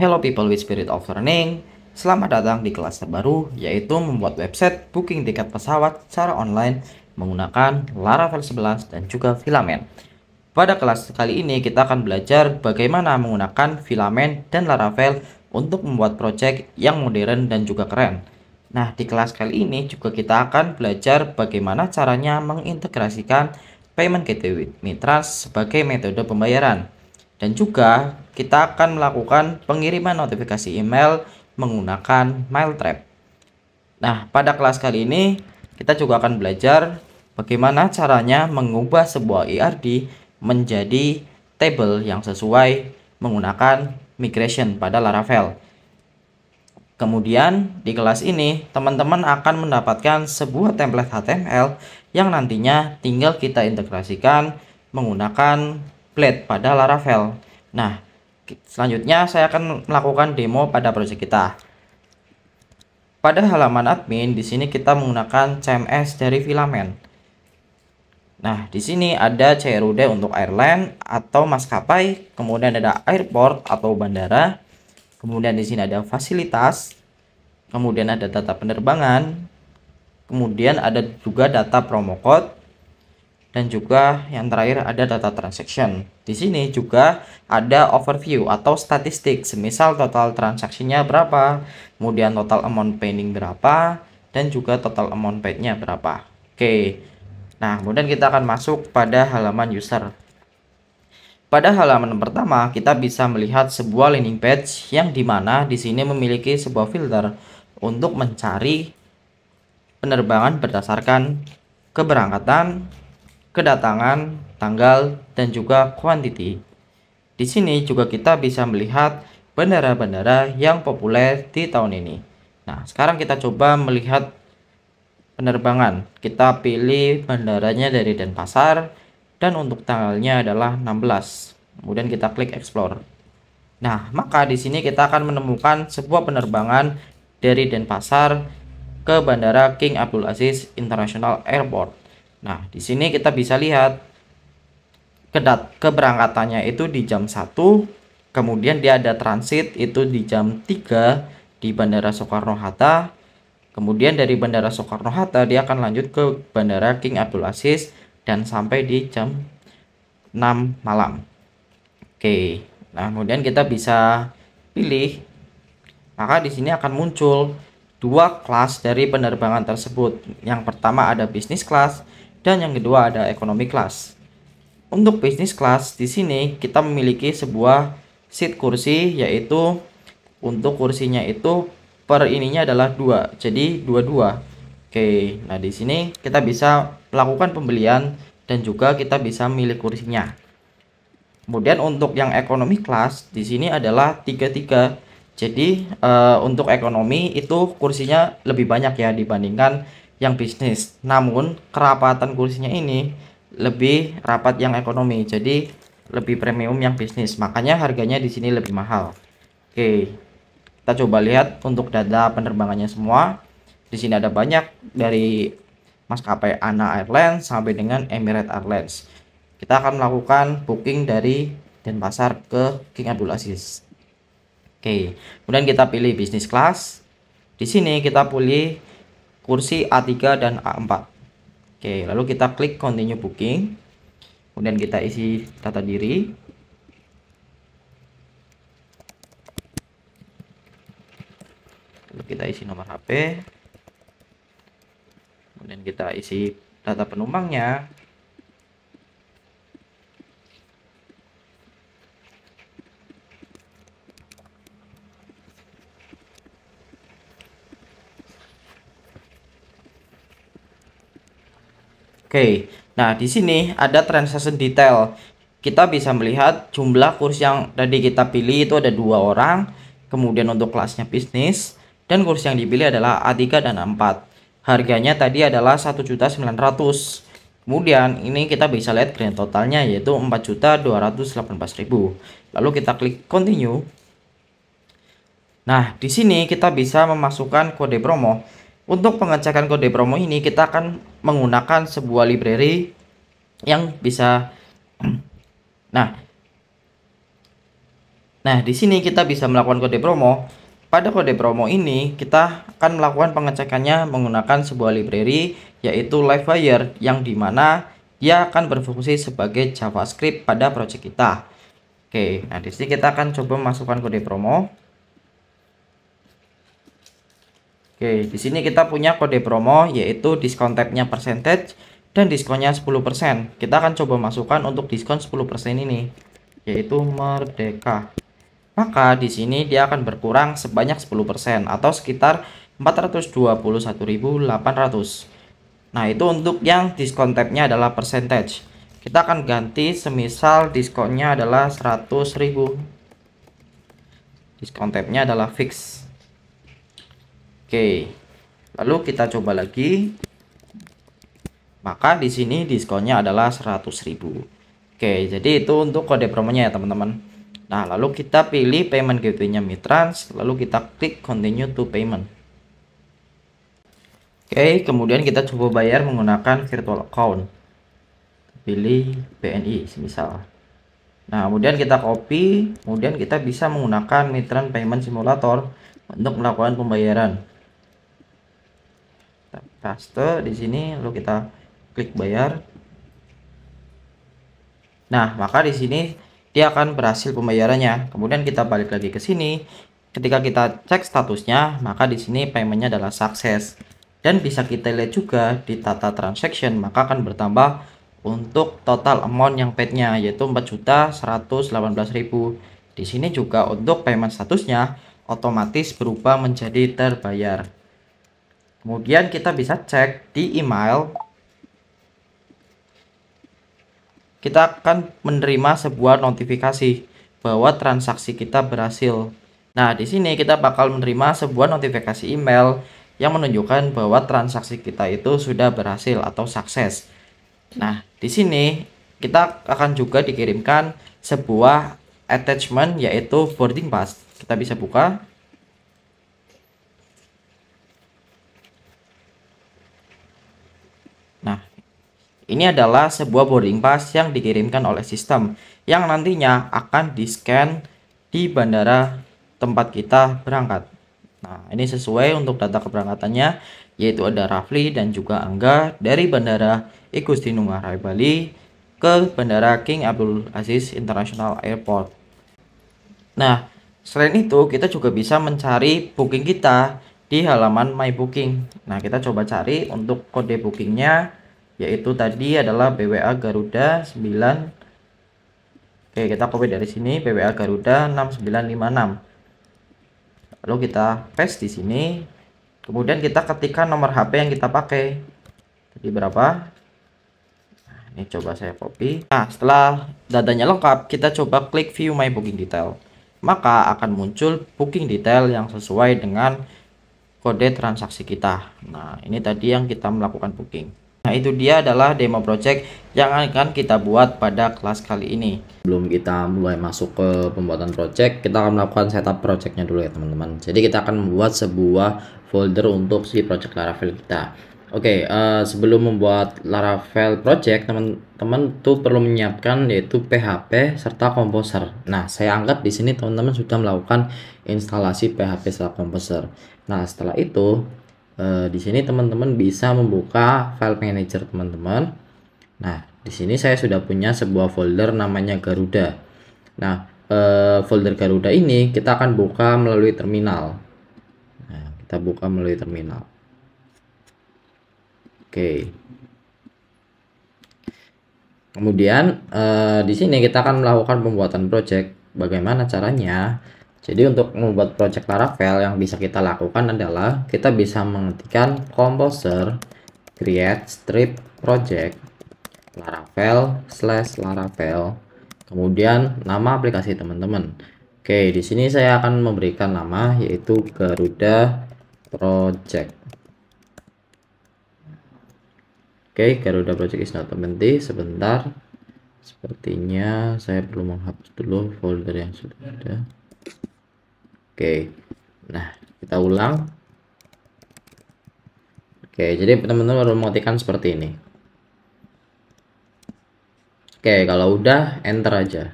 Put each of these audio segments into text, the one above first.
Hello people with spirit of learning, selamat datang di kelas terbaru yaitu membuat website booking tiket pesawat secara online menggunakan Laravel 11 dan juga filament. Pada kelas kali ini kita akan belajar bagaimana menggunakan filament dan Laravel untuk membuat project yang modern dan juga keren. Nah, di kelas kali ini juga kita akan belajar bagaimana caranya mengintegrasikan payment gateway Mitras sebagai metode pembayaran. Dan juga kita akan melakukan pengiriman notifikasi email menggunakan Mailtrap. Nah, pada kelas kali ini kita juga akan belajar bagaimana caranya mengubah sebuah IRD e menjadi table yang sesuai menggunakan migration pada Laravel. Kemudian di kelas ini teman-teman akan mendapatkan sebuah template HTML yang nantinya tinggal kita integrasikan menggunakan blade pada Laravel. Nah, Selanjutnya saya akan melakukan demo pada proyek kita. Pada halaman admin di sini kita menggunakan CMS dari filamen. Nah, di sini ada CRUD untuk airline atau maskapai, kemudian ada airport atau bandara, kemudian di sini ada fasilitas, kemudian ada data penerbangan, kemudian ada juga data promo code, dan juga yang terakhir ada data transaction. Di sini juga ada overview atau statistik, semisal total transaksinya berapa, kemudian total amount pending berapa, dan juga total amount paid-nya berapa. Oke. Nah, kemudian kita akan masuk pada halaman user. Pada halaman pertama, kita bisa melihat sebuah landing page yang dimana di sini memiliki sebuah filter untuk mencari penerbangan berdasarkan keberangkatan, kedatangan, tanggal, dan juga quantity. Di sini juga kita bisa melihat bandara-bandara yang populer di tahun ini. Nah, sekarang kita coba melihat penerbangan. Kita pilih bandaranya dari Denpasar dan untuk tanggalnya adalah 16. Kemudian kita klik explore. Nah, maka di sini kita akan menemukan sebuah penerbangan dari Denpasar ke Bandara King Abdul Aziz International Airport. Nah, di sini kita bisa lihat kedat keberangkatannya itu di jam 1, kemudian dia ada transit itu di jam 3 di Bandara Soekarno-Hatta. Kemudian dari Bandara Soekarno-Hatta dia akan lanjut ke Bandara King Abdul Aziz dan sampai di jam 6 malam. Oke. Nah, kemudian kita bisa pilih maka di sini akan muncul dua kelas dari penerbangan tersebut. Yang pertama ada bisnis kelas, dan yang kedua ada ekonomi kelas. Untuk bisnis kelas di sini kita memiliki sebuah seat kursi yaitu untuk kursinya itu per ininya adalah dua jadi dua dua Oke nah di sini kita bisa melakukan pembelian dan juga kita bisa milih kursinya kemudian untuk yang ekonomi kelas di sini adalah tiga tiga jadi uh, untuk ekonomi itu kursinya lebih banyak ya dibandingkan yang bisnis. Namun kerapatan kursinya ini lebih rapat yang ekonomi. Jadi lebih premium yang bisnis. Makanya harganya di sini lebih mahal. Oke. Kita coba lihat untuk data penerbangannya semua. Di sini ada banyak dari maskapai ANA Airlines sampai dengan Emirates Airlines. Kita akan melakukan booking dari Denpasar ke King Abdul Aziz. Oke, kemudian kita pilih bisnis kelas. Di sini kita pilih kursi A3 dan A4 oke lalu kita klik continue booking kemudian kita isi data diri lalu kita isi nomor HP kemudian kita isi data penumpangnya Oke, nah di sini ada transaction detail. Kita bisa melihat jumlah kurs yang tadi kita pilih itu ada dua orang. Kemudian untuk kelasnya bisnis dan kurs yang dipilih adalah A3 dan A4. Harganya tadi adalah 1.900. Kemudian ini kita bisa lihat grand totalnya yaitu 4.218.000. Lalu kita klik continue. Nah, di sini kita bisa memasukkan kode promo. Untuk pengecekan kode promo ini kita akan menggunakan sebuah library yang bisa nah nah di sini kita bisa melakukan kode promo. Pada kode promo ini kita akan melakukan pengecekannya menggunakan sebuah library yaitu Livewire yang dimana dia akan berfungsi sebagai JavaScript pada project kita. Oke, nah di sini kita akan coba masukkan kode promo. Oke, di sini kita punya kode promo yaitu diskon tabnya percentage dan diskonnya 10%. Kita akan coba masukkan untuk diskon 10% ini yaitu merdeka. Maka di sini dia akan berkurang sebanyak 10% atau sekitar 421.800. Nah, itu untuk yang diskon tabnya adalah percentage. Kita akan ganti semisal diskonnya adalah 100.000. Diskon tabnya adalah fix. Oke. Lalu kita coba lagi. Maka di sini diskonnya adalah 100.000. Oke, jadi itu untuk kode promonya ya, teman-teman. Nah, lalu kita pilih payment gateway-nya Mitrans, lalu kita klik continue to payment. Oke, kemudian kita coba bayar menggunakan virtual account. Pilih BNI semisal. Nah, kemudian kita copy, kemudian kita bisa menggunakan Mitran Payment Simulator untuk melakukan pembayaran paste di sini lalu kita klik bayar nah maka di sini dia akan berhasil pembayarannya kemudian kita balik lagi ke sini ketika kita cek statusnya maka di sini paymentnya adalah sukses dan bisa kita lihat juga di tata transaction maka akan bertambah untuk total amount yang paidnya yaitu 4.118.000 di sini juga untuk payment statusnya otomatis berubah menjadi terbayar Kemudian kita bisa cek di email. Kita akan menerima sebuah notifikasi bahwa transaksi kita berhasil. Nah, di sini kita bakal menerima sebuah notifikasi email yang menunjukkan bahwa transaksi kita itu sudah berhasil atau sukses. Nah, di sini kita akan juga dikirimkan sebuah attachment yaitu boarding pass. Kita bisa buka Ini adalah sebuah boarding pass yang dikirimkan oleh sistem yang nantinya akan di-scan di bandara tempat kita berangkat. Nah, ini sesuai untuk data keberangkatannya yaitu ada Rafli dan juga Angga dari Bandara Igusti Ngurah Rai Bali ke Bandara King Abdul Aziz International Airport. Nah, selain itu kita juga bisa mencari booking kita di halaman My Booking. Nah, kita coba cari untuk kode bookingnya yaitu tadi adalah BWA Garuda 9 Oke, kita copy dari sini bwa Garuda 6956. Lalu kita paste di sini. Kemudian kita ketikkan nomor HP yang kita pakai. Jadi berapa? Nah, ini coba saya copy. Nah, setelah datanya lengkap, kita coba klik view my booking detail. Maka akan muncul booking detail yang sesuai dengan kode transaksi kita. Nah, ini tadi yang kita melakukan booking. Nah itu dia adalah demo project yang akan kita buat pada kelas kali ini Belum kita mulai masuk ke pembuatan project kita akan melakukan setup projectnya dulu ya teman-teman Jadi kita akan membuat sebuah folder untuk si project Laravel kita Oke okay, uh, eh, sebelum membuat Laravel project teman-teman tuh perlu menyiapkan yaitu PHP serta Composer. Nah saya anggap di sini teman-teman sudah melakukan instalasi PHP serta Composer. Nah setelah itu e, di sini teman-teman bisa membuka file manager teman-teman nah di sini saya sudah punya sebuah folder namanya Garuda nah e, folder Garuda ini kita akan buka melalui terminal nah, kita buka melalui terminal oke Kemudian eh, di sini kita akan melakukan pembuatan project. Bagaimana caranya? Jadi untuk membuat project Laravel yang bisa kita lakukan adalah kita bisa mengetikkan composer create strip project laravel slash laravel kemudian nama aplikasi teman-teman. Oke, di sini saya akan memberikan nama yaitu Garuda Project. Oke, Garuda Project is not empty. Sebentar. Sepertinya saya perlu menghapus dulu folder yang sudah ada. Oke. Nah, kita ulang. Oke, jadi teman-teman baru mengetikkan seperti ini. Oke, kalau udah enter aja.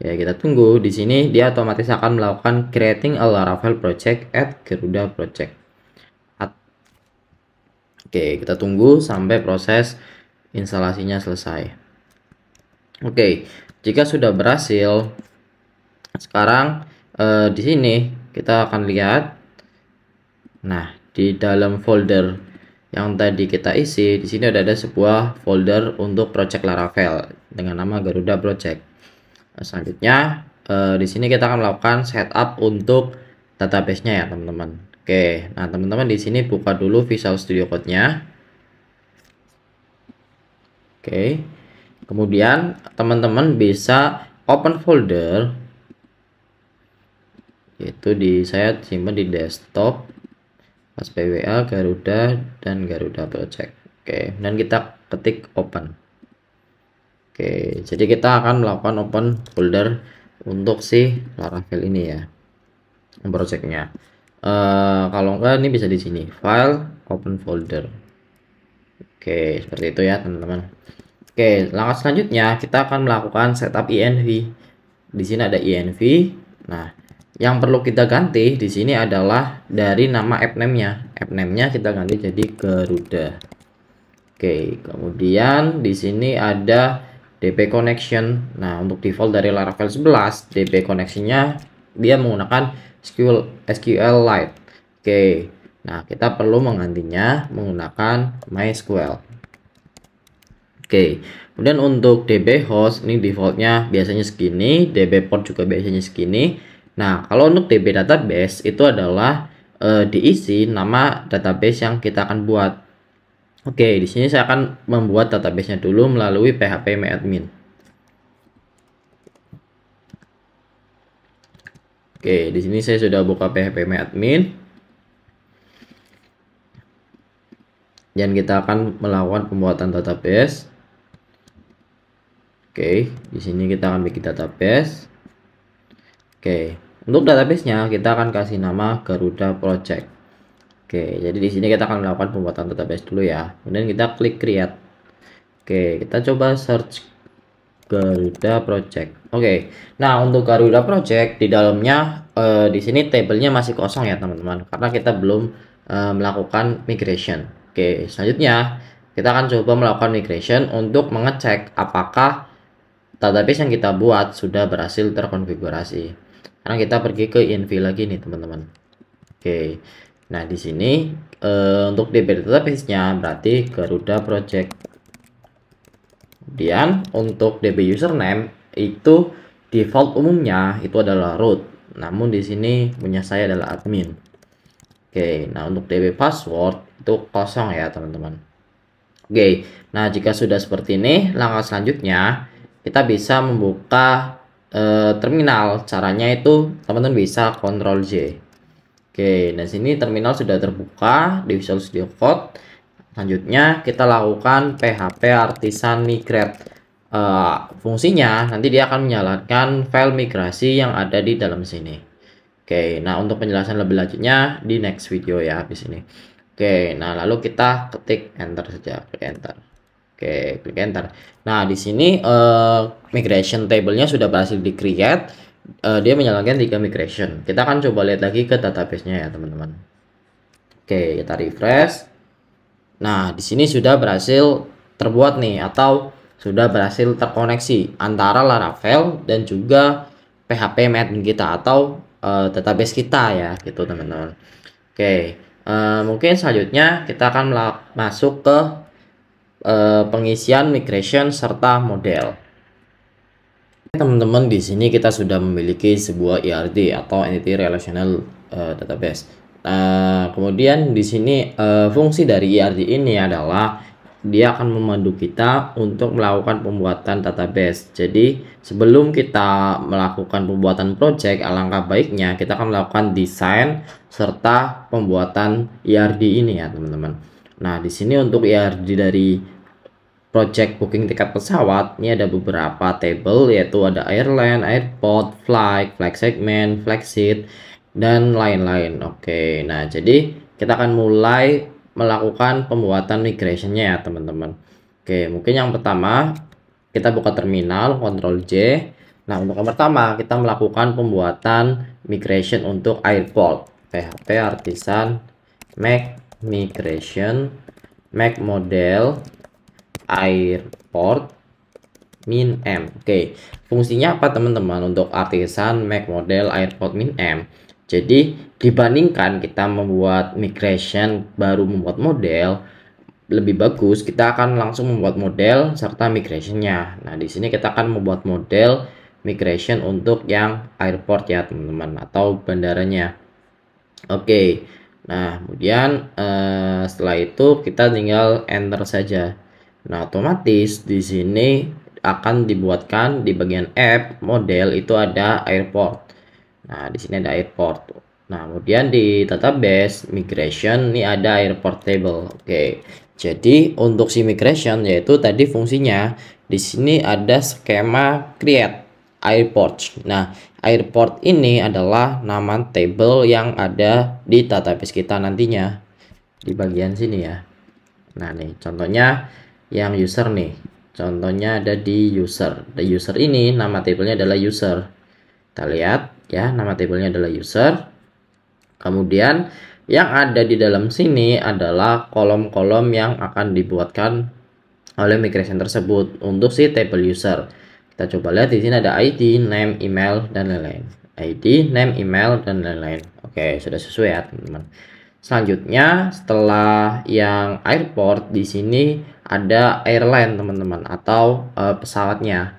Oke, kita tunggu. Di sini dia otomatis akan melakukan creating a Laravel project at Garuda project. At... Oke, kita tunggu sampai proses instalasinya selesai. Oke, jika sudah berhasil, sekarang eh, di sini kita akan lihat. Nah, di dalam folder yang tadi kita isi, di sini ada ada sebuah folder untuk project Laravel dengan nama Garuda Project. Nah, selanjutnya, eh, di sini kita akan melakukan setup untuk database-nya ya, teman-teman. Oke, nah teman-teman di sini buka dulu Visual Studio Code-nya. Oke. Kemudian teman-teman bisa open folder yaitu di saya simpan di desktop pas PWA Garuda dan Garuda Project oke dan kita ketik open oke jadi kita akan melakukan open folder untuk si Laravel ini ya projectnya uh, kalau enggak ini bisa di sini file open folder oke seperti itu ya teman-teman Oke, langkah selanjutnya kita akan melakukan setup env Di sini ada env Nah, yang perlu kita ganti di sini adalah dari nama appname-nya. Appname-nya kita ganti jadi Garuda. Oke, kemudian di sini ada DP connection. Nah, untuk default dari Laravel 11, DP connection-nya dia menggunakan SQL SQLite. Oke. Nah, kita perlu menggantinya menggunakan MySQL. Oke, kemudian untuk DB host ini defaultnya biasanya segini, DB port juga biasanya segini. Nah, kalau untuk DB database itu adalah e, diisi nama database yang kita akan buat. Oke, di sini saya akan membuat database-nya dulu melalui phpmyadmin. Oke, di sini saya sudah buka phpmyadmin Dan kita akan melakukan pembuatan database. Oke, di sini kita akan bikin database. Oke. Untuk database-nya kita akan kasih nama Garuda Project. Oke, jadi di sini kita akan melakukan pembuatan database dulu ya. Kemudian kita klik create. Oke, kita coba search Garuda Project. Oke. Nah, untuk Garuda Project di dalamnya eh, di sini tabelnya masih kosong ya, teman-teman, karena kita belum eh, melakukan migration. Oke, selanjutnya kita akan coba melakukan migration untuk mengecek apakah database yang kita buat sudah berhasil terkonfigurasi. Karena kita pergi ke inv e lagi nih teman-teman. Oke. Nah, di sini e, untuk DB database-nya berarti Garuda Project. Kemudian untuk DB username itu default umumnya itu adalah root. Namun di sini punya saya adalah admin. Oke, nah untuk DB password itu kosong ya, teman-teman. Oke. Nah, jika sudah seperti ini, langkah selanjutnya kita bisa membuka Eh, terminal. Caranya itu teman-teman bisa kontrol J. Oke, dan nah, sini terminal sudah terbuka di Visual Studio Code. Selanjutnya kita lakukan PHP artisan migrate. Uh, fungsinya nanti dia akan menjalankan file migrasi yang ada di dalam sini. Oke, nah untuk penjelasan lebih lanjutnya di next video ya habis ini. Oke, nah lalu kita ketik enter saja, klik enter. Oke, klik enter. Nah, di sini uh, migration table-nya sudah berhasil di-create. Uh, dia menyalakan tiga migration. Kita akan coba lihat lagi ke database-nya ya, teman-teman. Oke, kita refresh. Nah, di sini sudah berhasil terbuat nih atau sudah berhasil terkoneksi antara Laravel dan juga PHP admin kita atau uh, database kita ya, gitu teman-teman. Oke, uh, mungkin selanjutnya kita akan masuk ke Eh, pengisian migration serta model teman-teman di sini kita sudah memiliki sebuah ERD atau Entity Relational uh, Database. Uh, kemudian di sini uh, fungsi dari ERD ini adalah dia akan memandu kita untuk melakukan pembuatan database. Jadi sebelum kita melakukan pembuatan project, alangkah baiknya kita akan melakukan desain serta pembuatan ERD ini ya teman-teman. Nah, di sini untuk ERD dari project booking tiket pesawat ini ada beberapa table yaitu ada airline, airport, flight, flight segment, flight seat dan lain-lain. Oke, nah jadi kita akan mulai melakukan pembuatan migrationnya ya teman-teman. Oke, mungkin yang pertama kita buka terminal, Ctrl J. Nah untuk yang pertama kita melakukan pembuatan migration untuk airport. PHP artisan make migration make model airport min m. Oke, fungsinya apa teman-teman untuk artisan Mac model airport min m? Jadi dibandingkan kita membuat migration baru membuat model lebih bagus kita akan langsung membuat model serta migrationnya. Nah di sini kita akan membuat model migration untuk yang airport ya teman-teman atau bandaranya. Oke, nah kemudian uh, setelah itu kita tinggal enter saja. Nah, otomatis di sini akan dibuatkan di bagian app model itu ada airport. Nah, di sini ada airport. Nah, kemudian di database migration ini ada airport table. Oke. Jadi, untuk si migration yaitu tadi fungsinya di sini ada skema create airport. Nah, airport ini adalah nama table yang ada di database kita nantinya di bagian sini ya. Nah, nih contohnya yang user nih. Contohnya ada di user. the user ini nama tabelnya adalah user. Kita lihat ya, nama tabelnya adalah user. Kemudian yang ada di dalam sini adalah kolom-kolom yang akan dibuatkan oleh migration tersebut untuk si table user. Kita coba lihat di sini ada ID, name, email, dan lain-lain. ID, name, email, dan lain-lain. Oke, sudah sesuai ya teman-teman. Selanjutnya, setelah yang airport di sini ada airline teman-teman atau uh, pesawatnya.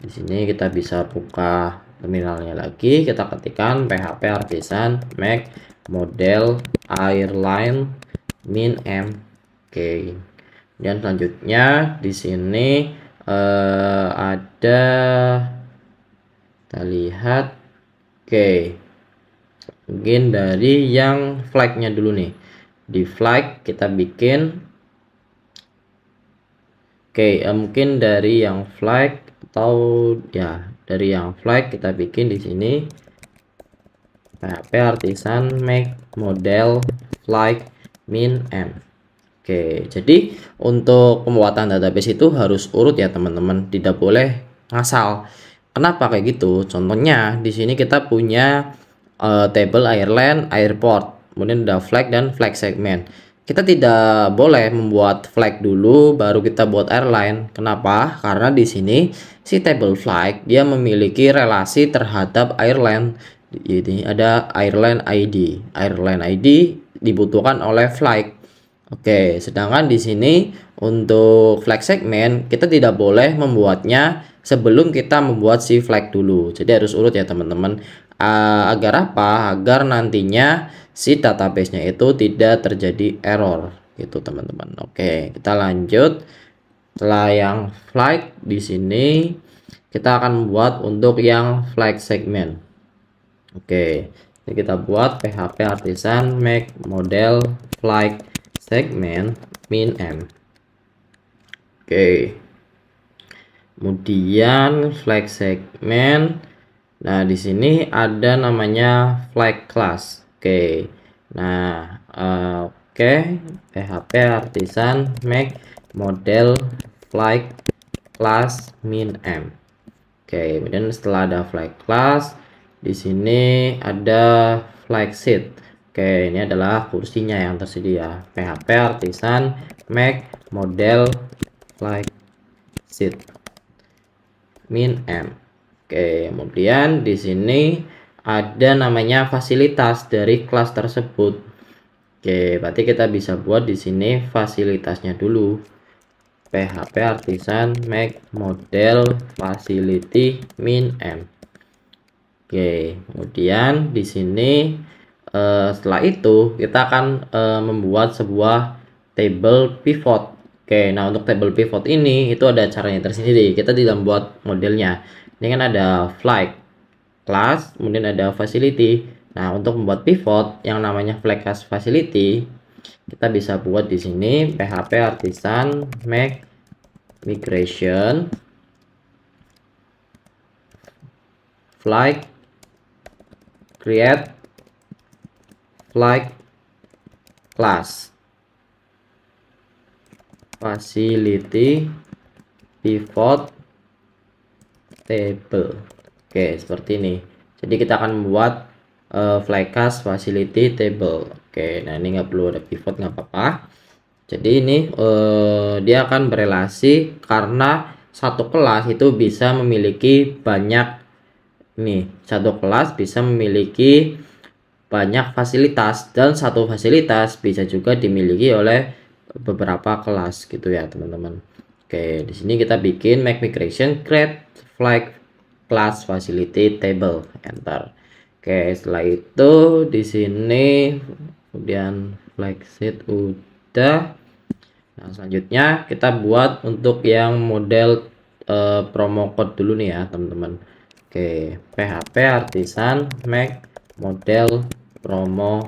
Di sini kita bisa buka terminalnya lagi, kita ketikkan PHP artisan Mac, model airline min M, Oke. Dan selanjutnya di sini uh, ada kita lihat oke. Okay. Mungkin dari yang flagnya dulu nih. Di flag kita bikin Oke, okay, eh, mungkin dari yang flag atau ya dari yang flag kita bikin di sini PHP nah, artisan make model flag min m. Oke, okay, jadi untuk pembuatan database itu harus urut ya teman-teman, tidak boleh ngasal. Kenapa kayak gitu? Contohnya di sini kita punya uh, table airline, airport, kemudian ada flag dan flag segment kita tidak boleh membuat flag dulu baru kita buat airline. Kenapa? Karena di sini si table flag dia memiliki relasi terhadap airline. Jadi ada airline ID. Airline ID dibutuhkan oleh flag. Oke, sedangkan di sini untuk flag segment kita tidak boleh membuatnya sebelum kita membuat si flag dulu. Jadi harus urut ya teman-teman. Ah, agar apa? Agar nantinya si database-nya itu tidak terjadi error gitu teman-teman. Oke, kita lanjut. Setelah yang flag di sini kita akan buat untuk yang flag segment. Oke, Ini kita buat PHP artisan make model flag segment min m. Oke. Kemudian flag segment. Nah, di sini ada namanya flag class. Oke. Nah, oke PHP artisan make model flight class min m. Oke, kemudian setelah ada flight class, di sini ada flight seat. Oke, ini adalah kursinya yang tersedia. PHP artisan make model flight seat min m. Oke, kemudian di sini ada namanya fasilitas dari kelas tersebut. Oke, berarti kita bisa buat di sini fasilitasnya dulu. PHP artisan make model facility min m. Oke, kemudian di sini eh, setelah itu kita akan eh, membuat sebuah table pivot. Oke, nah untuk table pivot ini itu ada caranya tersendiri. Kita tidak membuat modelnya. Ini kan ada flight class, kemudian ada facility. Nah, untuk membuat pivot yang namanya flag class facility, kita bisa buat di sini php artisan make migration flight create flight class facility pivot table Oke, seperti ini. Jadi kita akan membuat uh, eh, flycast facility table. Oke, nah ini nggak perlu ada pivot nggak apa-apa. Jadi ini uh, dia akan berelasi karena satu kelas itu bisa memiliki banyak nih satu kelas bisa memiliki banyak fasilitas dan satu fasilitas bisa juga dimiliki oleh beberapa kelas gitu ya teman-teman. Oke, di sini kita bikin make migration create flight class facility table enter oke setelah itu di sini kemudian flag sheet udah nah selanjutnya kita buat untuk yang model uh, promo code dulu nih ya teman-teman Oke, PHP artisan mac model promo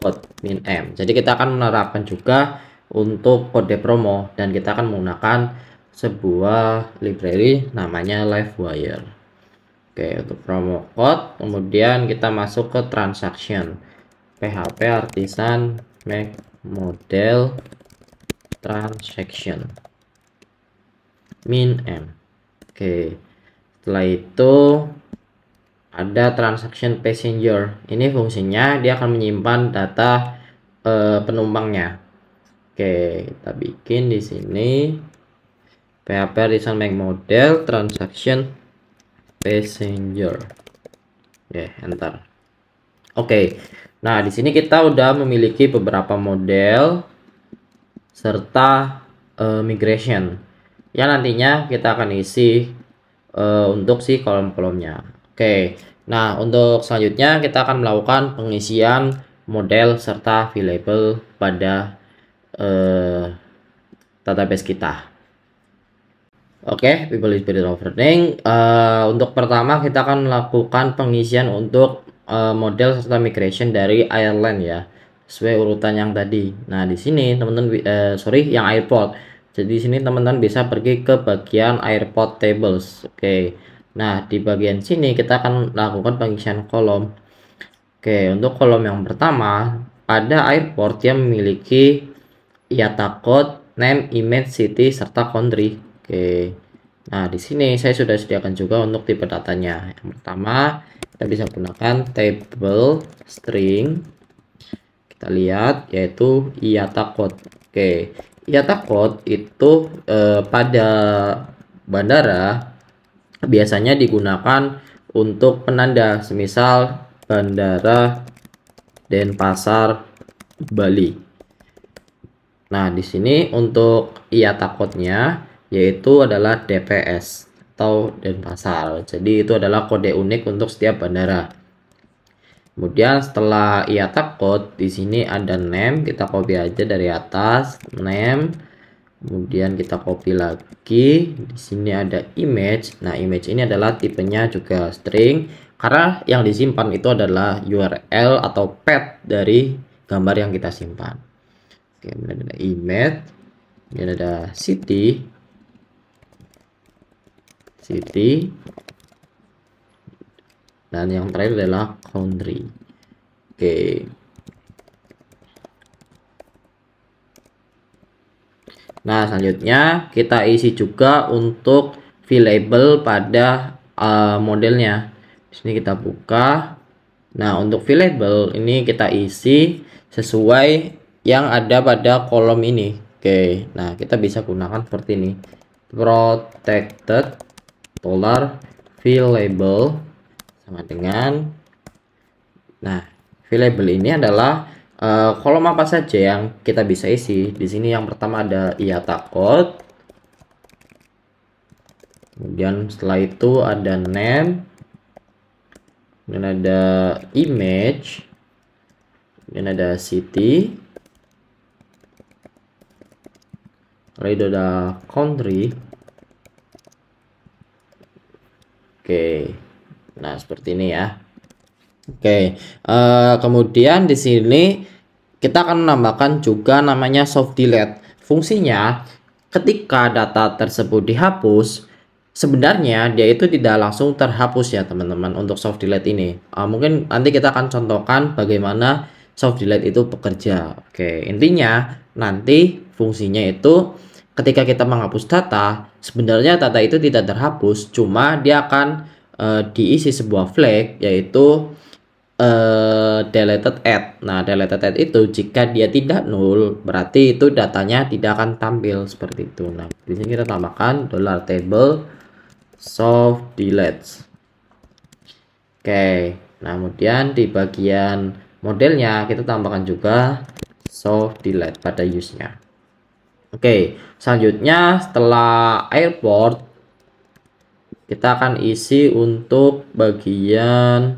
code min m. Jadi kita akan menerapkan juga untuk kode promo dan kita akan menggunakan sebuah library namanya Livewire. Oke, untuk promo code, kemudian kita masuk ke transaction. PHP artisan make model transaction min m. Oke. Setelah itu ada transaction passenger. Ini fungsinya dia akan menyimpan data eh, penumpangnya. Oke, kita bikin di sini PHP artisan make model transaction passenger ya okay, enter oke okay. nah di sini kita udah memiliki beberapa model serta uh, migration Ya nantinya kita akan isi uh, untuk si kolom-kolomnya oke okay. nah untuk selanjutnya kita akan melakukan pengisian model serta available pada uh, database kita Oke, okay, people is spirit overning. Uh, eh, untuk pertama kita akan melakukan pengisian untuk uh, model serta migration dari Ireland ya, sesuai urutan yang tadi. Nah di sini teman-teman, uh, sorry yang airport. Jadi di sini teman-teman bisa pergi ke bagian airport tables. Oke. Okay. Nah di bagian sini kita akan lakukan pengisian kolom. Oke, okay, untuk kolom yang pertama ada airport yang memiliki IATA ya, code, name, image, city, serta country. Oke. Nah, di sini saya sudah sediakan juga untuk tipe datanya. Yang pertama, kita bisa gunakan table string. Kita lihat yaitu IATA code. Oke. IATA code itu eh, pada bandara biasanya digunakan untuk penanda semisal bandara Denpasar Bali. Nah, di sini untuk IATA code-nya yaitu adalah DPS atau Denpasar. Jadi itu adalah kode unik untuk setiap bandara. Kemudian setelah IATA code, di sini ada name, kita copy aja dari atas, name. Kemudian kita copy lagi, di sini ada image. Nah, image ini adalah tipenya juga string karena yang disimpan itu adalah URL atau path dari gambar yang kita simpan. Oke, kemudian ada image, kemudian ada city, city dan yang terakhir adalah country oke okay. nah selanjutnya kita isi juga untuk fillable pada uh, modelnya sini kita buka nah untuk fillable ini kita isi sesuai yang ada pada kolom ini oke okay. nah kita bisa gunakan seperti ini protected dollar fillable sama dengan nah fillable ini adalah uh, kolom apa saja yang kita bisa isi di sini yang pertama ada IATA code kemudian setelah itu ada name dan ada image dan ada city lalu ada country Oke. Nah, seperti ini ya. Oke. Uh, kemudian di sini kita akan menambahkan juga namanya soft delete. Fungsinya ketika data tersebut dihapus, sebenarnya dia itu tidak langsung terhapus ya, teman-teman untuk soft delete ini. Uh, mungkin nanti kita akan contohkan bagaimana soft delete itu bekerja. Oke, intinya nanti fungsinya itu ketika kita menghapus data, Sebenarnya tata itu tidak terhapus, cuma dia akan uh, diisi sebuah flag yaitu uh, deleted at. Nah, deleted at itu jika dia tidak nol, berarti itu datanya tidak akan tampil seperti itu. Nah, di sini kita tambahkan dollar table soft delete. Oke, okay. nah kemudian di bagian modelnya kita tambahkan juga soft delete pada use-nya. Oke, selanjutnya setelah airport kita akan isi untuk bagian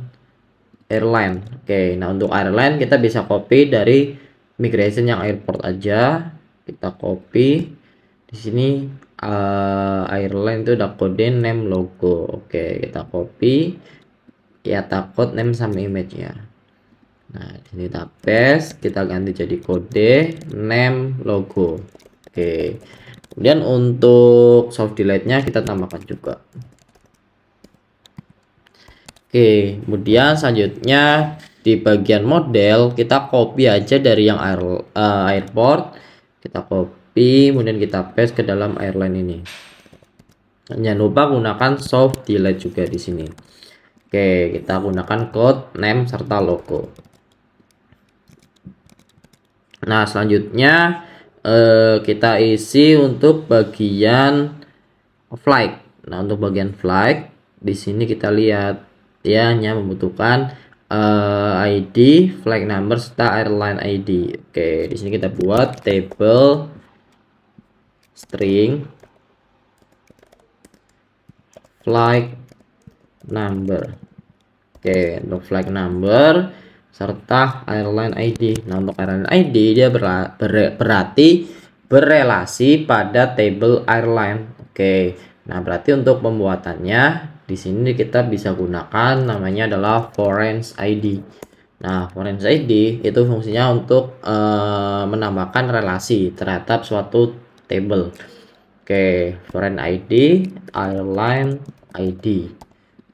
airline. Oke, nah untuk airline kita bisa copy dari migration yang airport aja. Kita copy di sini uh, airline itu udah kode name logo. Oke, kita copy ya takut name sama image ya. Nah, ini kita paste, kita ganti jadi kode name logo. Oke. Kemudian untuk soft delete-nya kita tambahkan juga. Oke, kemudian selanjutnya di bagian model kita copy aja dari yang air, uh, airport kita copy kemudian kita paste ke dalam airline ini jangan lupa gunakan soft delete juga di sini oke kita gunakan code name serta logo nah selanjutnya eh, kita isi untuk bagian flight. Nah, untuk bagian flight di sini kita lihat ya, hanya membutuhkan eh, ID, flight number serta airline ID. Oke, di sini kita buat table string flight number. Oke, untuk flight number serta airline ID. Nah, untuk airline ID dia berarti berelasi pada table airline. Oke. Nah, berarti untuk pembuatannya di sini kita bisa gunakan namanya adalah foreign ID. Nah, foreign ID itu fungsinya untuk e, menambahkan relasi terhadap suatu table. Oke, foreign ID, airline ID.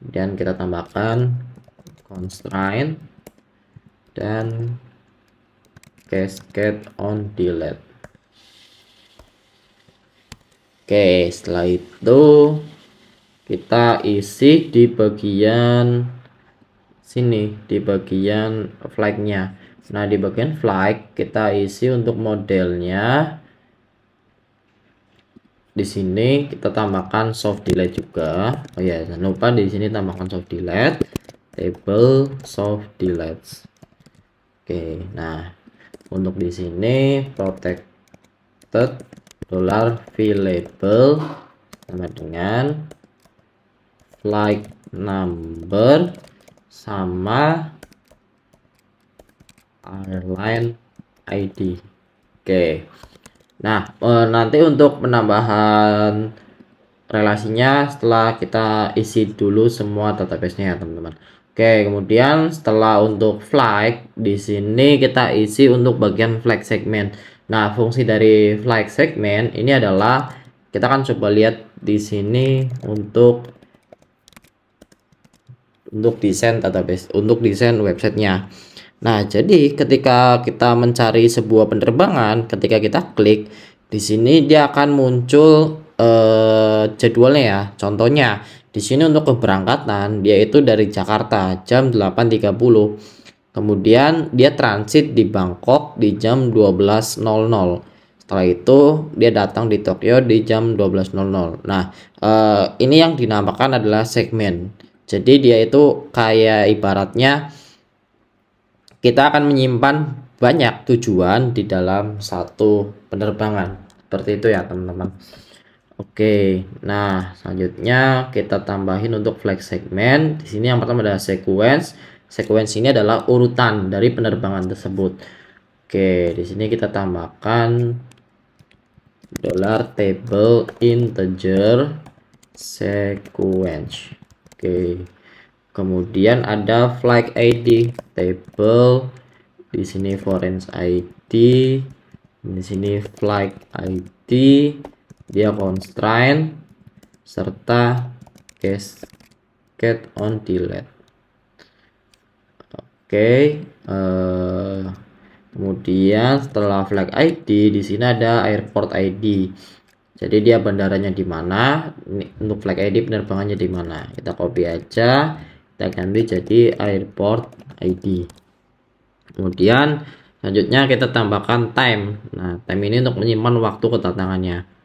Dan kita tambahkan constraint dan cascade on delete oke setelah itu kita isi di bagian sini di bagian flagnya nah di bagian flag kita isi untuk modelnya di sini kita tambahkan soft delete juga oh ya yeah, jangan lupa di sini tambahkan soft delete table soft deletes Oke, nah untuk di sini protected dollar available sama dengan flight number sama airline ID. Oke. Nah, e, nanti untuk penambahan relasinya setelah kita isi dulu semua database-nya ya, teman-teman. Oke, kemudian setelah untuk flag di sini kita isi untuk bagian flag segment. Nah, fungsi dari flag segment ini adalah kita akan coba lihat di sini untuk untuk desain database, untuk desain websitenya. Nah, jadi ketika kita mencari sebuah penerbangan, ketika kita klik di sini dia akan muncul eh, jadwalnya ya. Contohnya di sini untuk keberangkatan dia itu dari Jakarta jam 8.30. Kemudian dia transit di Bangkok di jam 12.00. Setelah itu dia datang di Tokyo di jam 12.00. Nah, eh, ini yang dinamakan adalah segmen. Jadi dia itu kayak ibaratnya kita akan menyimpan banyak tujuan di dalam satu penerbangan. Seperti itu ya, teman-teman. Oke, nah selanjutnya kita tambahin untuk flag segment. Di sini yang pertama adalah sequence. Sequence ini adalah urutan dari penerbangan tersebut. Oke, di sini kita tambahkan dollar table integer sequence. Oke. Kemudian ada flag ID table di sini foreign ID, di sini flag ID dia constraint serta cascade on delete oke okay. uh, eh, kemudian setelah flag ID di sini ada airport ID jadi dia bandaranya di mana untuk flag ID penerbangannya di mana kita copy aja kita ganti jadi airport ID kemudian selanjutnya kita tambahkan time nah time ini untuk menyimpan waktu kedatangannya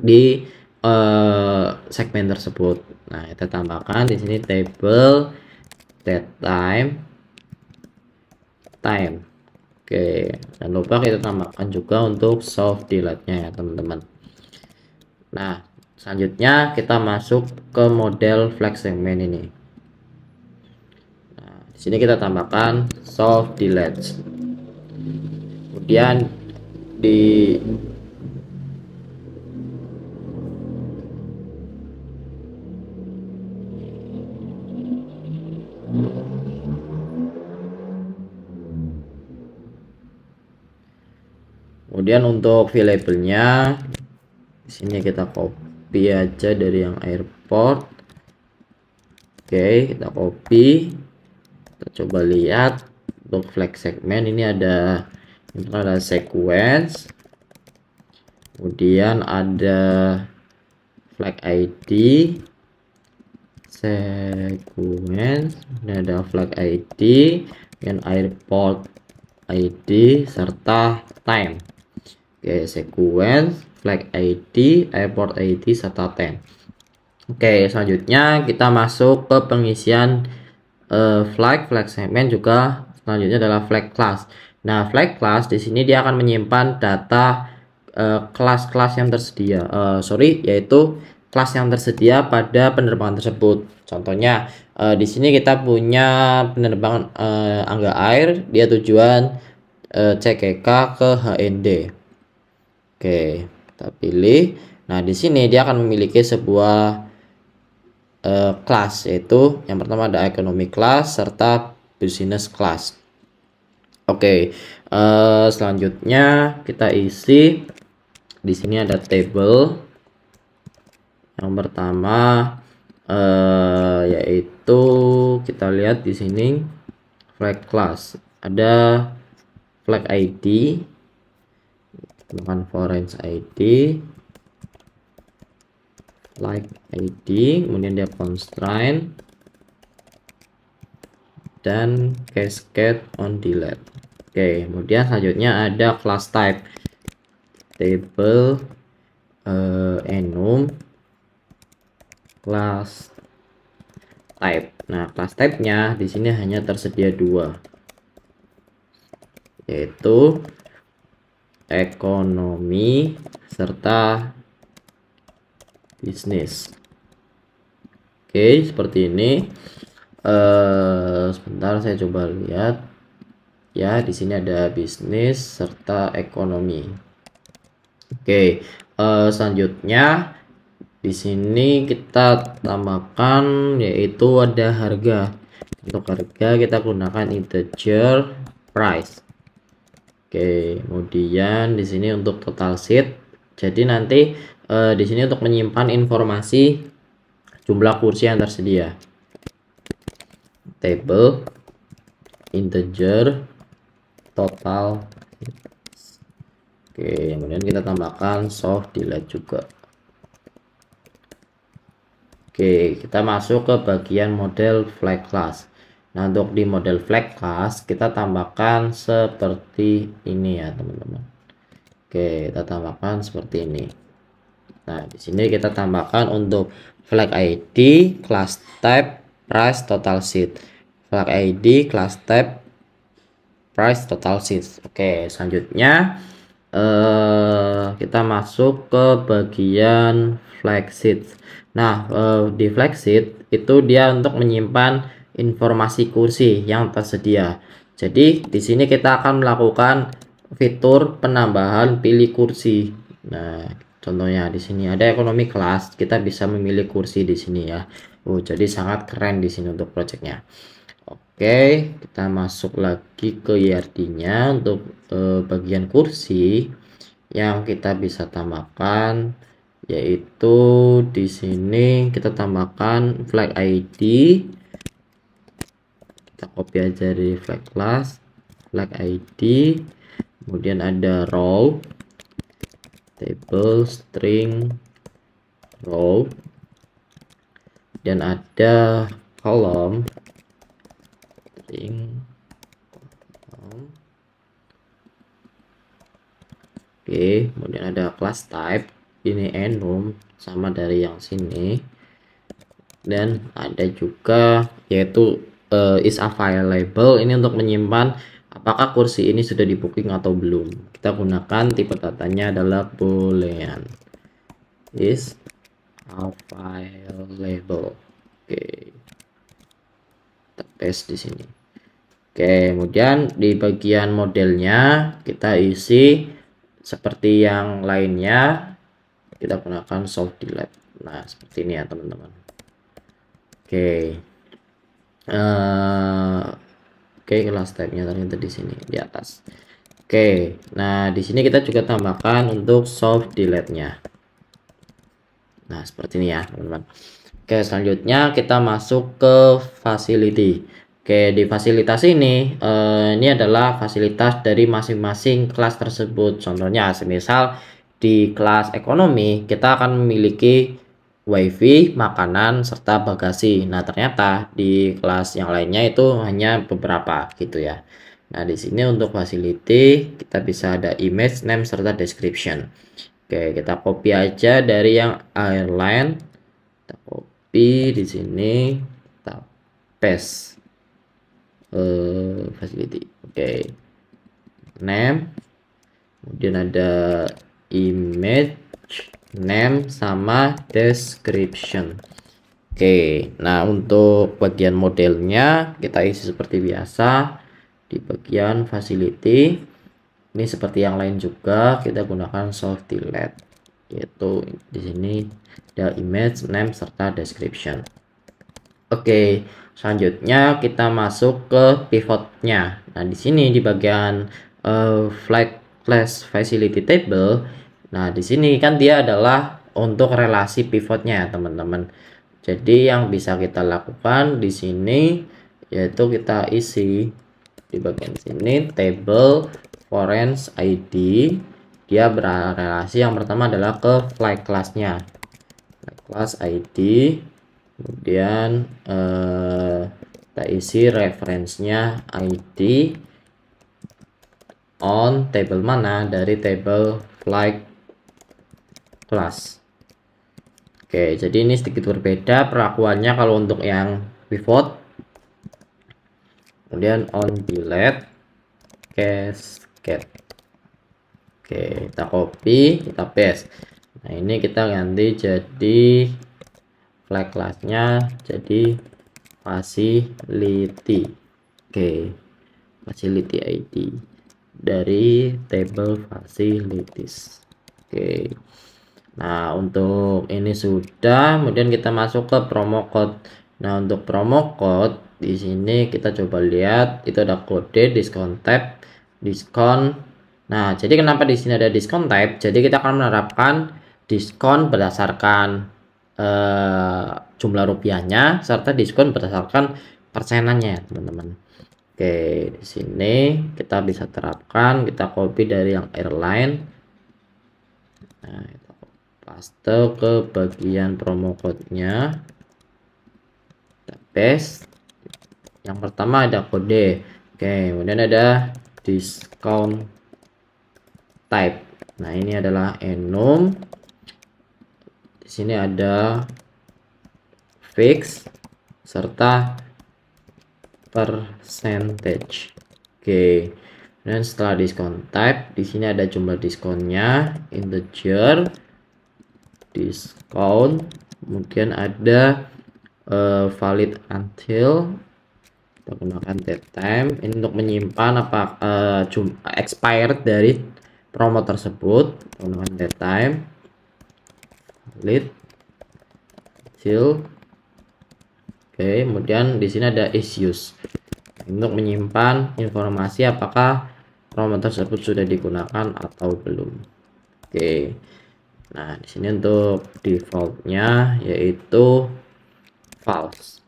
di uh, segmen tersebut. Nah, kita tambahkan di sini table dead time time. Oke, dan lupa kita tambahkan juga untuk soft delete-nya ya, teman-teman. Nah, selanjutnya kita masuk ke model flex segment ini. Nah, di sini kita tambahkan soft delete. Kemudian di kemudian untuk labelnya di sini kita copy aja dari yang airport oke kita copy kita coba lihat untuk flag segmen ini ada ini ada sequence kemudian ada flag ID sequence ini ada flag ID dan airport ID serta time Oke, sequence flag ID, airport ID serta tank. Oke, selanjutnya kita masuk ke pengisian uh, flag, flag segment juga selanjutnya adalah flag class. Nah, flag class di sini dia akan menyimpan data eh, kelas-kelas uh, yang tersedia. Uh, sorry, yaitu kelas yang tersedia pada penerbangan tersebut. Contohnya uh, di sini kita punya penerbangan uh, Angga Air, dia tujuan uh, CKK ke HND. Oke, kita pilih. Nah, di sini dia akan memiliki sebuah uh, kelas yaitu yang pertama ada ekonomi kelas serta business kelas. Oke, uh, selanjutnya kita isi di sini ada table. Yang pertama uh, yaitu kita lihat di sini flag class. Ada flag ID temukan foreign id like id kemudian dia constraint dan cascade on delete oke kemudian selanjutnya ada class type table uh, enum class type nah class type nya di sini hanya tersedia dua yaitu ekonomi, serta bisnis. Oke, seperti ini. Eh, sebentar saya coba lihat. Ya, di sini ada bisnis serta ekonomi. Oke, eh, selanjutnya di sini kita tambahkan yaitu ada harga. Untuk harga kita gunakan integer price. Oke, kemudian di sini untuk total seat. Jadi nanti e, di sini untuk menyimpan informasi jumlah kursi yang tersedia. Table integer total Oke, kemudian kita tambahkan soft delete juga. Oke, kita masuk ke bagian model flag class. Nah, untuk di model flag class kita tambahkan seperti ini ya, teman-teman. Oke, kita tambahkan seperti ini. Nah, di sini kita tambahkan untuk flag ID, class type, price, total seat. Flag ID, class type, price, total seat. Oke, selanjutnya eh kita masuk ke bagian flag seat. Nah, eh, di flag seat itu dia untuk menyimpan informasi kursi yang tersedia. Jadi di sini kita akan melakukan fitur penambahan pilih kursi. Nah, contohnya di sini ada ekonomi kelas, kita bisa memilih kursi di sini ya. Oh, jadi sangat keren di sini untuk projectnya. Oke, kita masuk lagi ke YRD-nya e untuk eh, bagian kursi yang kita bisa tambahkan yaitu di sini kita tambahkan flag ID kita copy aja dari flag class flag id kemudian ada row table string row dan ada kolom string oke okay, kemudian ada class type ini enum sama dari yang sini dan ada juga yaitu uh, is available ini untuk menyimpan apakah kursi ini sudah di booking atau belum kita gunakan tipe datanya adalah boolean is available oke okay. paste di sini oke okay, kemudian di bagian modelnya kita isi seperti yang lainnya kita gunakan soft delete nah seperti ini ya teman-teman oke okay. Eh, oke okay, kelas tabnya ternyata di sini di atas oke okay, nah di sini kita juga tambahkan untuk soft delete-nya nah seperti ini ya teman-teman oke okay, selanjutnya kita masuk ke facility Oke, di fasilitas ini, uh, ini adalah fasilitas dari masing-masing kelas tersebut. Contohnya, semisal di kelas ekonomi, kita akan memiliki wifi, makanan, serta bagasi. Nah, ternyata di kelas yang lainnya itu hanya beberapa gitu ya. Nah, di sini untuk facility kita bisa ada image, name, serta description. Oke, kita copy aja dari yang airline. Kita copy di sini, kita paste. Uh, eh, facility. Oke. Name. Kemudian ada image name sama description oke nah untuk bagian modelnya kita isi seperti biasa di bagian facility ini seperti yang lain juga kita gunakan soft delete yaitu di sini ada image name serta description oke selanjutnya kita masuk ke pivotnya nah di sini di bagian uh, eh, flag class facility table Nah, di sini kan dia adalah untuk relasi pivotnya, teman-teman. Jadi yang bisa kita lakukan di sini yaitu kita isi di bagian sini table forens ID. Dia berrelasi yang pertama adalah ke flag classnya. Flag class ID kemudian eh, kita isi referensinya ID on table mana dari table flight Plus, Oke jadi ini sedikit berbeda perlakuannya kalau untuk yang pivot kemudian on delete cascade. Oke kita copy kita paste nah ini kita ganti jadi flag class-nya jadi facility oke facility ID dari table facilities oke okay. Nah, untuk ini sudah, kemudian kita masuk ke promo code. Nah, untuk promo code di sini kita coba lihat itu ada kode diskon tab, diskon. Nah, jadi kenapa di sini ada diskon tab? Jadi kita akan menerapkan diskon berdasarkan eh, jumlah rupiahnya serta diskon berdasarkan persenannya, teman-teman. Oke, di sini kita bisa terapkan, kita copy dari yang airline. Nah, paste ke bagian promo code-nya kita paste yang pertama ada kode oke kemudian ada discount type nah ini adalah enum di sini ada fix serta percentage oke dan setelah discount type di sini ada jumlah diskonnya integer diskon kemudian ada uh, valid until kita gunakan date time ini untuk menyimpan apa uh, expired dari promo tersebut gunakan date time valid until oke okay, kemudian di sini ada issues untuk menyimpan informasi apakah promo tersebut sudah digunakan atau belum oke okay. Nah, di sini untuk defaultnya yaitu false.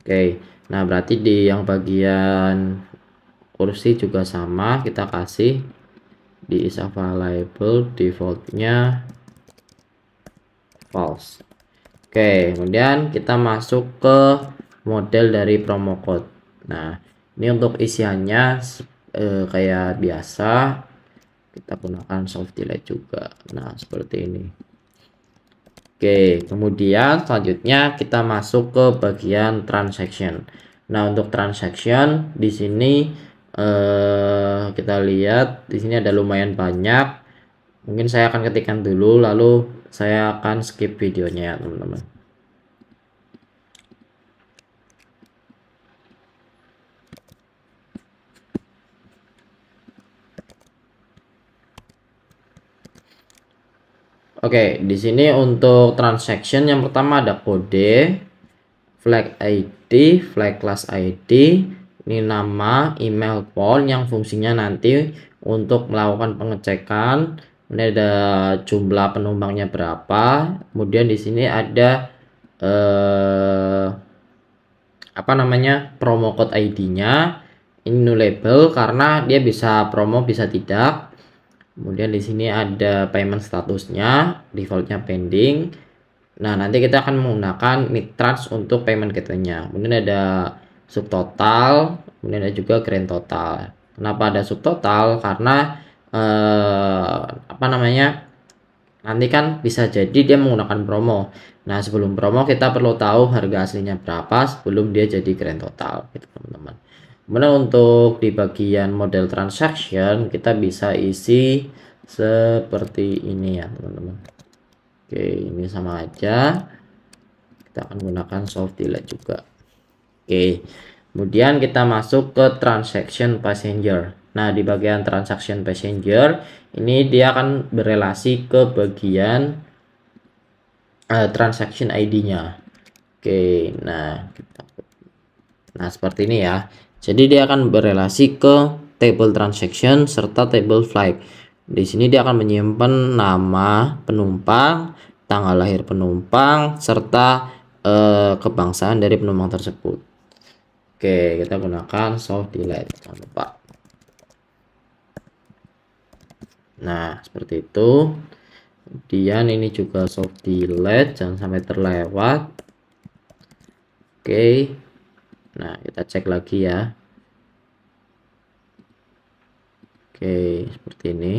Oke, okay. nah berarti di yang bagian kursi juga sama, kita kasih di is available defaultnya false. Oke, okay. kemudian kita masuk ke model dari promo code. Nah, ini untuk isiannya eh, kayak biasa kita gunakan soft delay juga nah seperti ini Oke kemudian selanjutnya kita masuk ke bagian transaction nah untuk transaction di sini eh, kita lihat di sini ada lumayan banyak mungkin saya akan ketikkan dulu lalu saya akan skip videonya ya teman-teman Oke, di sini untuk transaction yang pertama ada kode, flag ID, flag class ID, ini nama, email phone yang fungsinya nanti untuk melakukan pengecekan. Ini ada jumlah penumpangnya berapa. Kemudian di sini ada eh, apa namanya promo code ID-nya. Ini new label karena dia bisa promo bisa tidak Kemudian di sini ada payment statusnya, defaultnya pending. Nah, nanti kita akan menggunakan mid-trans untuk payment gateway-nya. Kemudian ada subtotal, kemudian ada juga grand total. Kenapa ada subtotal? Karena eh, apa namanya? Nanti kan bisa jadi dia menggunakan promo. Nah, sebelum promo kita perlu tahu harga aslinya berapa sebelum dia jadi grand total gitu, teman-teman. Kemudian untuk di bagian model transaction kita bisa isi seperti ini ya teman-teman. Oke ini sama aja. Kita akan gunakan soft delete juga. Oke kemudian kita masuk ke transaction passenger. Nah di bagian transaction passenger ini dia akan berelasi ke bagian uh, transaction ID-nya. Oke nah kita Nah seperti ini ya jadi dia akan berelasi ke table transaction serta table flight. Di sini dia akan menyimpan nama penumpang, tanggal lahir penumpang, serta eh, kebangsaan dari penumpang tersebut. Oke, kita gunakan soft delete. Jangan lupa. Nah, seperti itu. Kemudian ini juga soft delete, jangan sampai terlewat. Oke. Nah, kita cek lagi ya. Oke, seperti ini.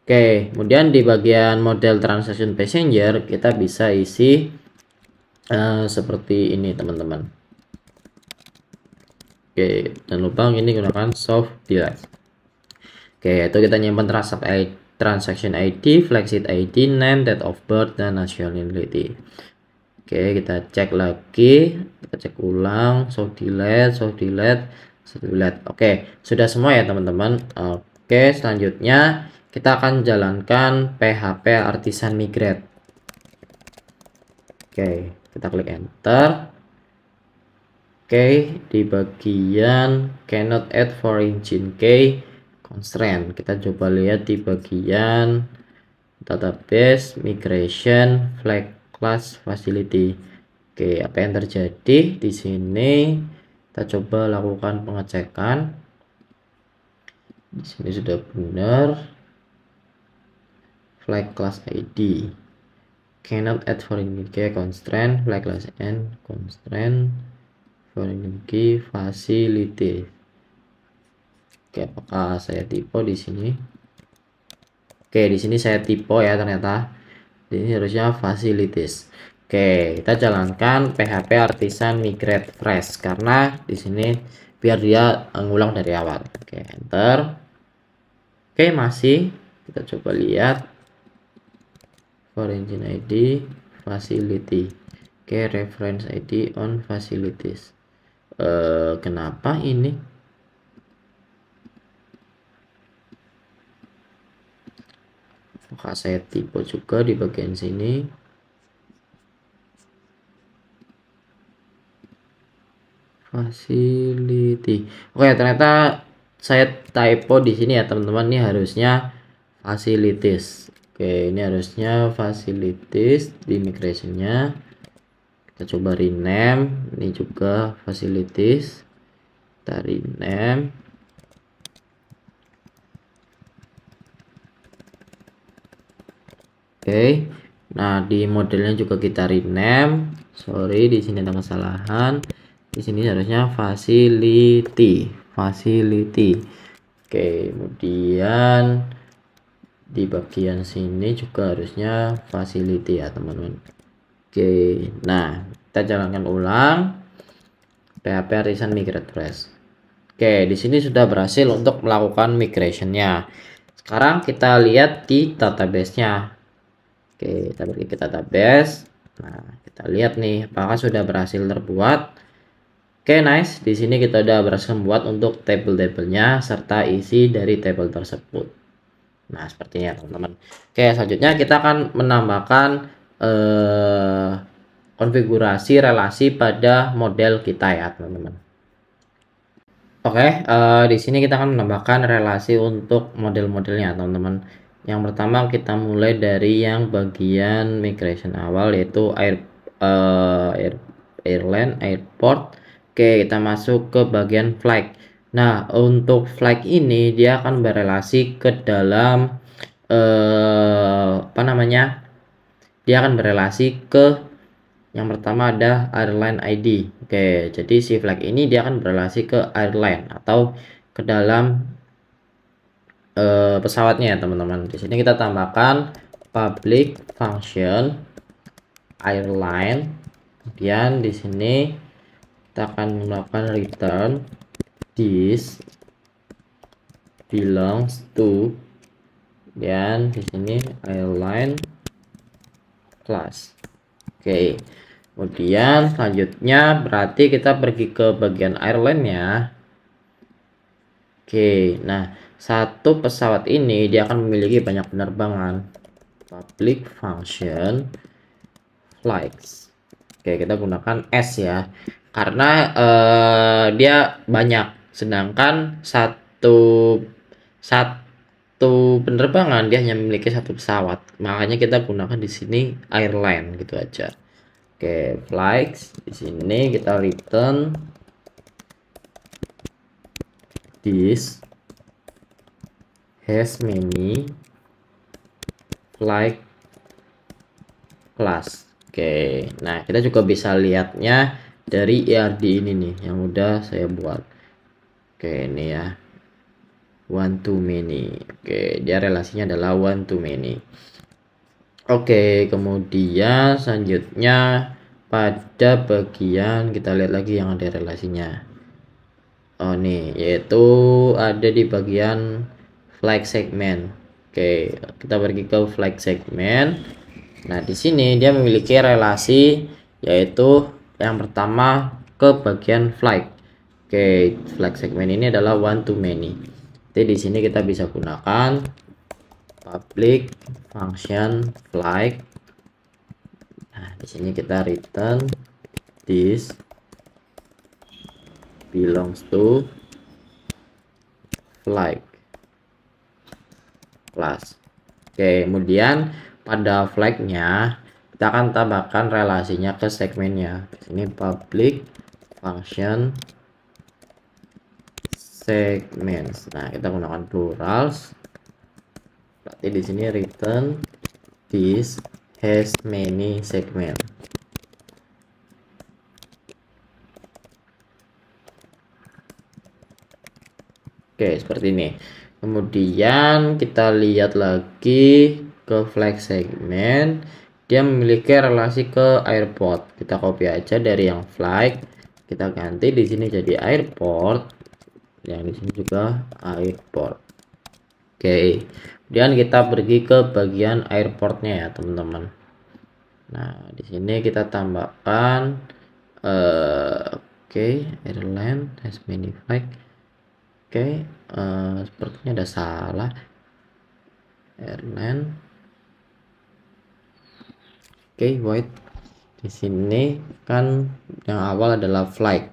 Oke, kemudian di bagian model transaction passenger kita bisa isi uh, seperti ini, teman-teman. Oke, jangan lupa ini gunakan soft delete. Oke, itu kita nyimpan eh, transaction ID, transaction ID, ID, name, date of birth, dan nationality. Oke, kita cek lagi, kita cek ulang, so delete, so delete, so delete. Oke, sudah semua ya teman-teman. Oke, selanjutnya kita akan jalankan PHP artisan migrate. Oke, kita klik enter. Oke, di bagian cannot add foreign engine key constraint. Kita coba lihat di bagian database migration flag class facility Oke apa yang terjadi di sini kita coba lakukan pengecekan di sini sudah benar flag class ID cannot add foreign key constraint flag class n constraint foreign key facility Oke, apakah saya typo di sini? Oke, di sini saya typo ya ternyata. Jadi ini harusnya facilities. Oke, kita jalankan PHP artisan migrate fresh karena di sini biar dia mengulang eh, dari awal. Oke, enter. Oke, masih kita coba lihat for engine ID facility. Oke, reference ID on facilities. uh, kenapa ini maka saya tipe juga di bagian sini facility oke ternyata saya typo di sini ya teman-teman ini harusnya facilities oke ini harusnya facilities di migrationnya kita coba rename ini juga facilities kita name Oke. Nah, di modelnya juga kita rename. Sorry, di sini ada kesalahan. Di sini harusnya facility, facility. Oke, kemudian di bagian sini juga harusnya facility ya, teman-teman. Oke. Nah, kita jalankan ulang. PHP recent Migrate Press. Oke, di sini sudah berhasil untuk melakukan migrationnya. Sekarang kita lihat di database-nya. Oke, kita pergi ke database. Nah, kita lihat nih apakah sudah berhasil terbuat. Oke, nice. Di sini kita sudah berhasil membuat untuk table-tablenya serta isi dari table tersebut. Nah, sepertinya teman-teman. Oke, selanjutnya kita akan menambahkan eh, konfigurasi relasi pada model kita ya, teman-teman. Oke, okay, eh, di sini kita akan menambahkan relasi untuk model-modelnya, teman-teman yang pertama kita mulai dari yang bagian migration awal yaitu air uh, air airline airport oke kita masuk ke bagian flag nah untuk flag ini dia akan berelasi ke dalam uh, apa namanya dia akan berelasi ke yang pertama ada airline ID oke jadi si flag ini dia akan berelasi ke airline atau ke dalam uh, pesawatnya ya, teman-teman. Di sini kita tambahkan public function airline. Kemudian di sini kita akan menggunakan return this belongs to dan di sini airline class. Oke. Okay. Kemudian selanjutnya berarti kita pergi ke bagian airline ya. Oke. Okay. Nah, satu pesawat ini dia akan memiliki banyak penerbangan public function flights oke kita gunakan S ya karena uh, dia banyak sedangkan satu satu penerbangan dia hanya memiliki satu pesawat makanya kita gunakan di sini airline gitu aja oke flights di sini kita return this has many like class oke okay. nah kita juga bisa lihatnya dari ERD ini nih yang udah saya buat oke okay, ini ya one to many oke okay, dia relasinya adalah one to many oke okay, kemudian selanjutnya pada bagian kita lihat lagi yang ada relasinya oh nih yaitu ada di bagian flag segment Oke, kita pergi ke flag segment. Nah, di sini dia memiliki relasi yaitu yang pertama ke bagian flag. Oke, flag segment ini adalah one to many. Jadi di sini kita bisa gunakan public function flag. Nah, di sini kita return this belongs to flag plus. Oke, kemudian pada flagnya kita akan tambahkan relasinya ke segmennya. Ini public function segments. Nah, kita gunakan plurals. Berarti di sini return this has many segments. Oke, seperti ini kemudian kita lihat lagi ke flag segment dia memiliki relasi ke airport kita copy aja dari yang flag kita ganti di sini jadi airport yang di sini juga airport oke okay. kemudian kita pergi ke bagian airportnya ya teman-teman nah di sini kita tambahkan uh, oke okay, airline has many flag. oke okay. Eh, sepertinya ada salah airline oke okay, void di sini kan yang awal adalah flight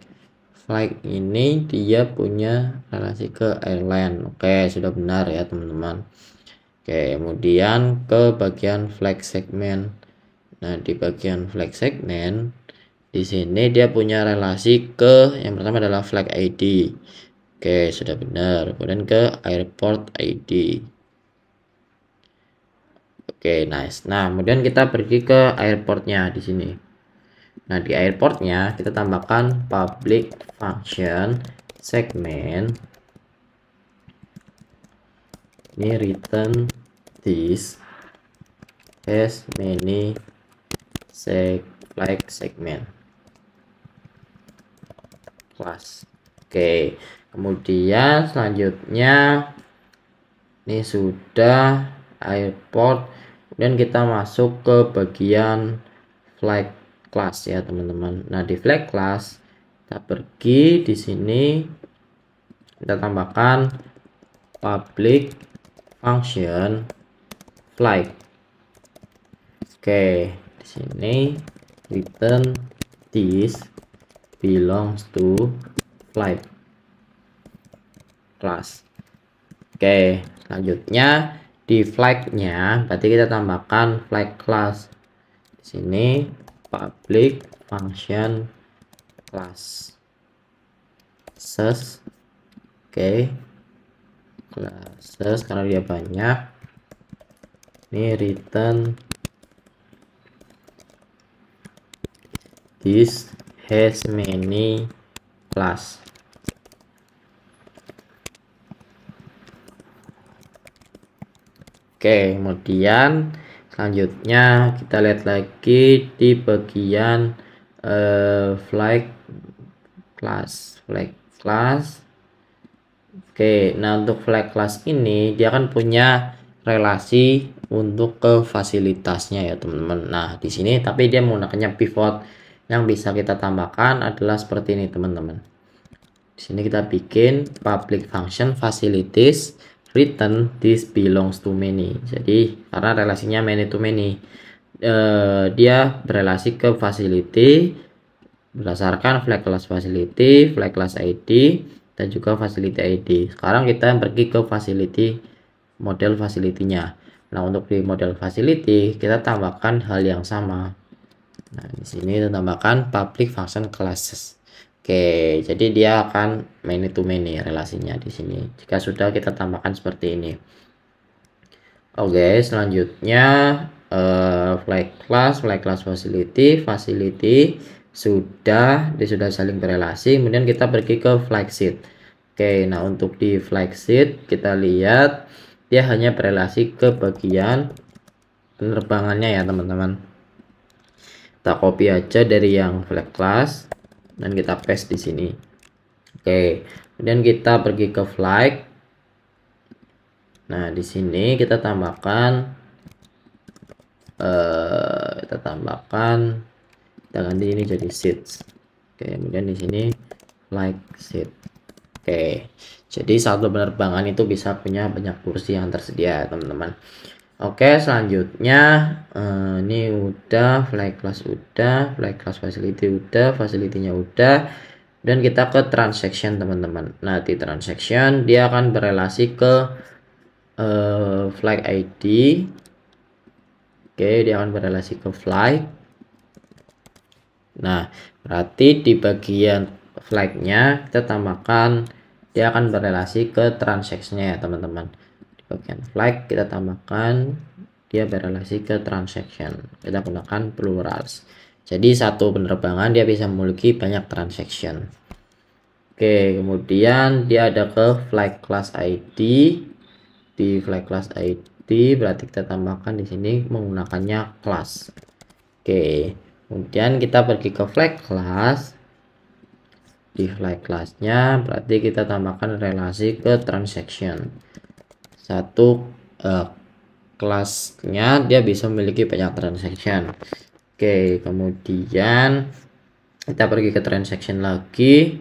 flight ini dia punya relasi ke airline oke okay, sudah benar ya teman-teman oke okay, kemudian ke bagian flag segment nah di bagian flag segment di sini dia punya relasi ke yang pertama adalah flag ID Oke, sudah benar. Kemudian ke airport ID. Oke, nice. Nah, kemudian kita pergi ke airportnya di sini. Nah, di airportnya kita tambahkan public function segment ini return this as many seg like segment class Oke, kemudian selanjutnya ini sudah airport. dan kita masuk ke bagian flight class ya teman-teman. Nah di flight class kita pergi di sini kita tambahkan public function flight. Oke, di sini return this belongs to apply class oke selanjutnya di flagnya berarti kita tambahkan flag class di sini public function class ses oke classes karena dia banyak ini return this has many class Oke, kemudian selanjutnya kita lihat lagi di bagian uh, flag class, flag class. Oke, nah untuk flag class ini dia akan punya relasi untuk ke fasilitasnya ya teman-teman. Nah di sini tapi dia menggunakannya pivot yang bisa kita tambahkan adalah seperti ini teman-teman. Di sini kita bikin public function facilities written this belongs to many jadi karena relasinya many to many eh, dia berelasi ke facility berdasarkan flag class facility flag class ID dan juga facility ID sekarang kita pergi ke facility model facility-nya nah untuk di model facility kita tambahkan hal yang sama nah di sini kita tambahkan public function classes Oke, jadi dia akan many to many relasinya di sini. Jika sudah kita tambahkan seperti ini. Oke, selanjutnya uh, eh, flag class, flag class facility, facility sudah dia sudah saling berelasi. Kemudian kita pergi ke flag seat. Oke, nah untuk di flag seat kita lihat dia hanya berelasi ke bagian penerbangannya ya, teman-teman. Kita copy aja dari yang flag class dan kita paste di sini oke kemudian kita pergi ke flight nah di sini kita tambahkan uh, kita tambahkan kita ganti ini jadi seats oke kemudian di sini like seat oke jadi satu penerbangan itu bisa punya banyak kursi yang tersedia teman-teman Oke, selanjutnya eh, ini udah flight class udah, flight class facility udah, facility-nya udah. Dan kita ke transaction, teman-teman. Nah, di transaction dia akan berelasi ke uh, flight ID. Oke, dia akan berelasi ke flight. Nah, berarti di bagian flight-nya kita tambahkan dia akan berelasi ke transactionnya ya teman-teman bagian flag kita tambahkan dia berrelasi ke transaction kita gunakan plurals jadi satu penerbangan dia bisa memiliki banyak transaction oke kemudian dia ada ke flag class ID di flag class ID berarti kita tambahkan di sini menggunakannya class oke kemudian kita pergi ke flag class di flag classnya berarti kita tambahkan relasi ke transaction satu uh, kelasnya dia bisa memiliki banyak transaction oke kemudian kita pergi ke transaction lagi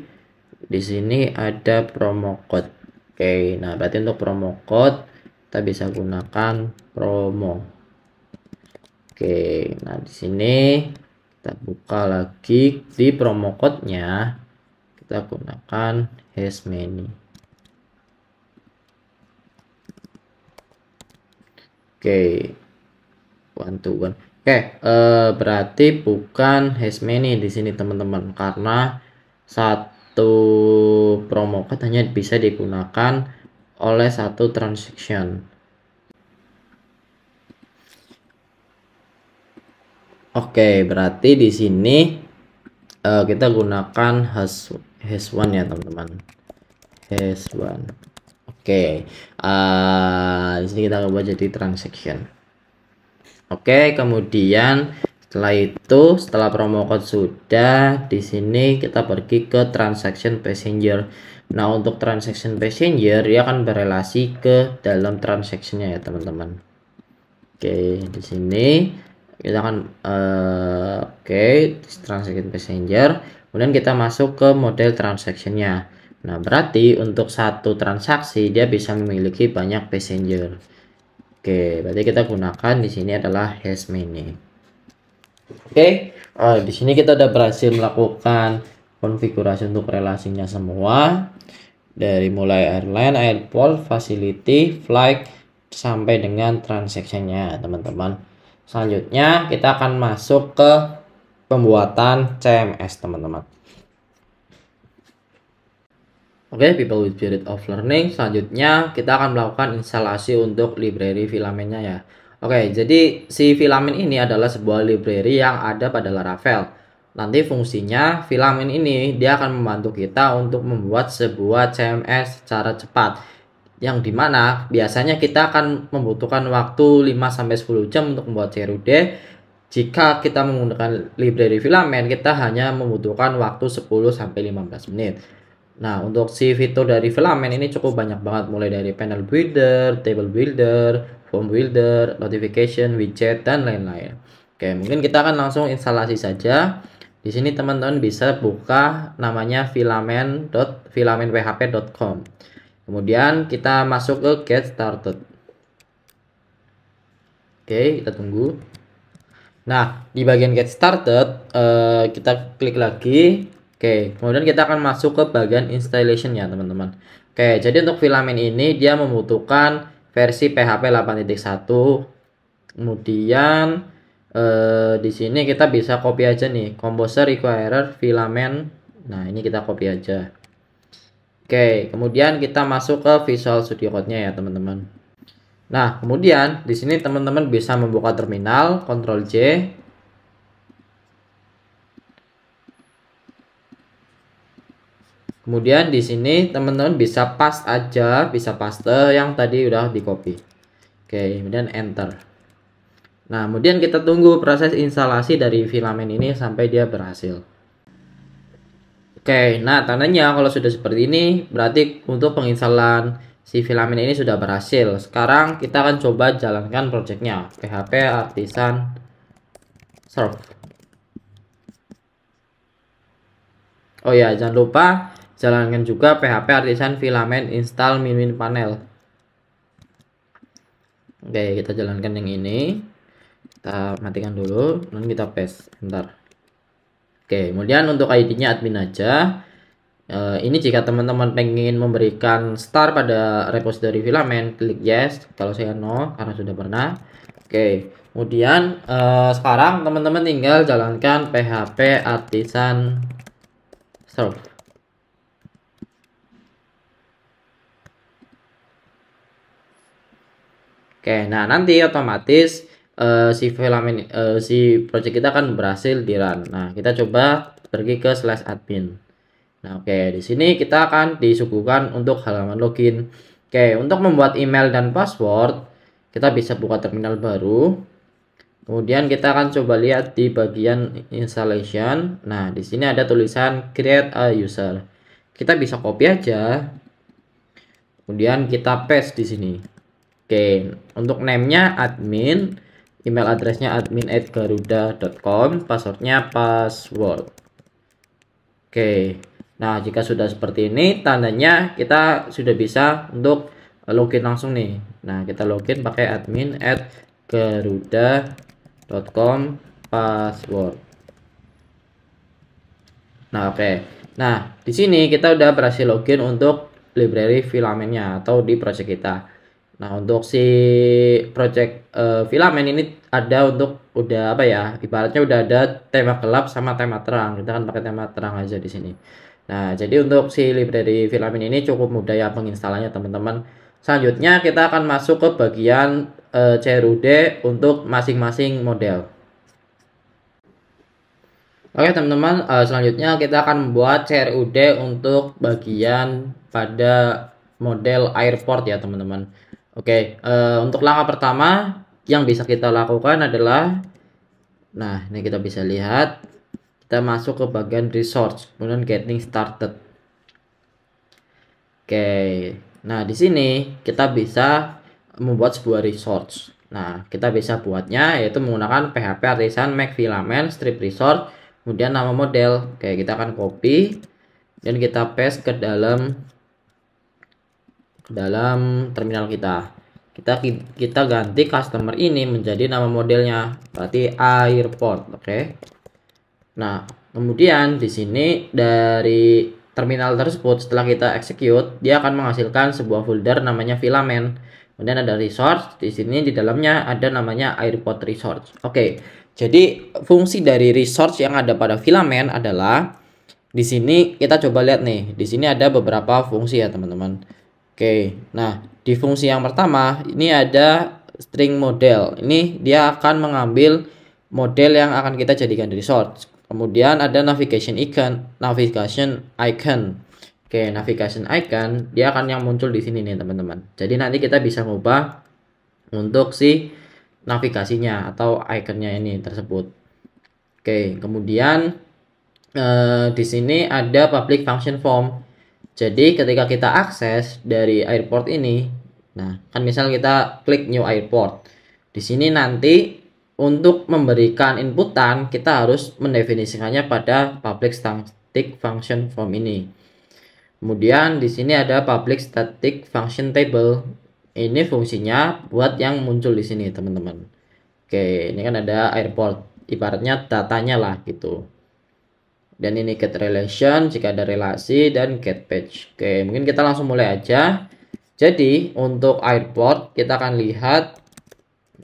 di sini ada promo code oke nah berarti untuk promo code kita bisa gunakan promo oke nah di sini kita buka lagi di promo code nya kita gunakan has many. Oke. One to one. Oke, eh, berarti bukan has many di sini teman-teman karena satu promo code hanya bisa digunakan oleh satu transaction. Oke, berarti di sini uh, kita gunakan has has one ya, teman-teman. Has one. Oke, uh, di sini kita coba jadi transaction. Oke, kemudian setelah itu setelah promo code sudah di sini kita pergi ke transaction passenger. Nah, untuk transaction passenger dia akan berelasi ke dalam transactionnya ya teman-teman. Oke, di sini kita akan uh, oke okay, transaction passenger. Kemudian kita masuk ke model transactionnya. Nah, berarti untuk satu transaksi dia bisa memiliki banyak passenger. Oke, berarti kita gunakan di sini adalah hash mini. Oke, oh, di sini kita sudah berhasil melakukan konfigurasi untuk relasinya semua dari mulai airline, airport, facility, flight sampai dengan transaksinya teman-teman. Selanjutnya kita akan masuk ke pembuatan CMS teman-teman. Oke, okay, people with spirit of learning, selanjutnya kita akan melakukan instalasi untuk library filamennya ya. Oke, okay, jadi si filamen ini adalah sebuah library yang ada pada Laravel. Nanti fungsinya filamen ini dia akan membantu kita untuk membuat sebuah CMS secara cepat. Yang dimana biasanya kita akan membutuhkan waktu 5-10 jam untuk membuat CRUD. Jika kita menggunakan library filamen, kita hanya membutuhkan waktu 10-15 menit. Nah, untuk si fitur dari filament ini cukup banyak banget mulai dari panel builder, table builder, form builder, notification, widget dan lain-lain. Oke, mungkin kita akan langsung instalasi saja. Di sini teman-teman bisa buka namanya filamen.filamenphp.com. Kemudian kita masuk ke get started. Oke, kita tunggu. Nah, di bagian get started eh, kita klik lagi Oke, kemudian kita akan masuk ke bagian installation ya teman-teman. Oke, jadi untuk filamen ini dia membutuhkan versi PHP 8.1. Kemudian eh, di sini kita bisa copy aja nih, composer require filament. Nah, ini kita copy aja. Oke, kemudian kita masuk ke Visual Studio Code-nya ya teman-teman. Nah, kemudian di sini teman-teman bisa membuka terminal, Ctrl J, Kemudian di sini teman-teman bisa paste aja, bisa paste yang tadi udah di copy. Oke, kemudian enter. Nah, kemudian kita tunggu proses instalasi dari filamen ini sampai dia berhasil. Oke, nah tandanya kalau sudah seperti ini berarti untuk penginstalan si filamen ini sudah berhasil. Sekarang kita akan coba jalankan projectnya PHP Artisan Serve. Oh ya, jangan lupa Jalankan juga PHP artisan filament install minmin panel. Oke, kita jalankan yang ini. Kita matikan dulu, dan kita paste. Bentar. Oke, kemudian untuk ID-nya admin aja. E, ini jika teman-teman pengen memberikan star pada repository filament klik yes. Kalau saya no, karena sudah pernah. Oke, kemudian e, sekarang teman-teman tinggal jalankan PHP artisan serve. Oke, nah nanti otomatis uh, si filamen uh, eh, si project kita akan berhasil di run. Nah, kita coba pergi ke slash admin. Nah, oke, di sini kita akan disuguhkan untuk halaman login. Oke, untuk membuat email dan password, kita bisa buka terminal baru. Kemudian kita akan coba lihat di bagian installation. Nah, di sini ada tulisan create a user. Kita bisa copy aja. Kemudian kita paste di sini. Oke, untuk name admin, email address-nya admin@garuda.com, passwordnya password. Oke. Nah, jika sudah seperti ini, tandanya kita sudah bisa untuk login langsung nih. Nah, kita login pakai admin at garuda.com password. Nah, oke. Nah, di sini kita udah berhasil login untuk library filamennya atau di project kita. Nah, untuk si project uh, filamen ini ada untuk udah apa ya? Ibaratnya udah ada tema gelap sama tema terang. Kita kan pakai tema terang aja di sini. Nah, jadi untuk si library filamen ini cukup mudah ya penginstalannya teman-teman. Selanjutnya kita akan masuk ke bagian uh, eh, CRUD untuk masing-masing model. Oke teman-teman, uh, selanjutnya kita akan membuat CRUD untuk bagian pada model airport ya teman-teman. Oke, uh, untuk langkah pertama yang bisa kita lakukan adalah nah, ini kita bisa lihat kita masuk ke bagian resource, kemudian getting started. Oke. Nah, di sini kita bisa membuat sebuah resource. Nah, kita bisa buatnya yaitu menggunakan PHP artisan make filament strip resource, kemudian nama model. Oke, kita akan copy dan kita paste ke dalam dalam terminal kita. Kita kita ganti customer ini menjadi nama modelnya, berarti airport, oke. Okay? Nah, kemudian di sini dari terminal tersebut setelah kita execute, dia akan menghasilkan sebuah folder namanya filamen. Kemudian ada resource, di sini di dalamnya ada namanya airport resource. Oke. Okay. Jadi fungsi dari resource yang ada pada filamen adalah di sini kita coba lihat nih, di sini ada beberapa fungsi ya, teman-teman. Oke, nah di fungsi yang pertama ini ada string model. Ini dia akan mengambil model yang akan kita jadikan resource. Kemudian ada navigation icon, navigation icon. Oke, navigation icon dia akan yang muncul di sini nih teman-teman. Jadi nanti kita bisa mengubah untuk si navigasinya atau ikonnya ini tersebut. Oke, kemudian eh, di sini ada public function form. Jadi ketika kita akses dari airport ini, nah kan misal kita klik new airport. Di sini nanti untuk memberikan inputan kita harus mendefinisikannya pada public static function form ini. Kemudian di sini ada public static function table. Ini fungsinya buat yang muncul di sini teman-teman. Oke, ini kan ada airport. Ibaratnya datanya lah gitu dan ini get relation jika ada relasi dan get page oke mungkin kita langsung mulai aja jadi untuk airport kita akan lihat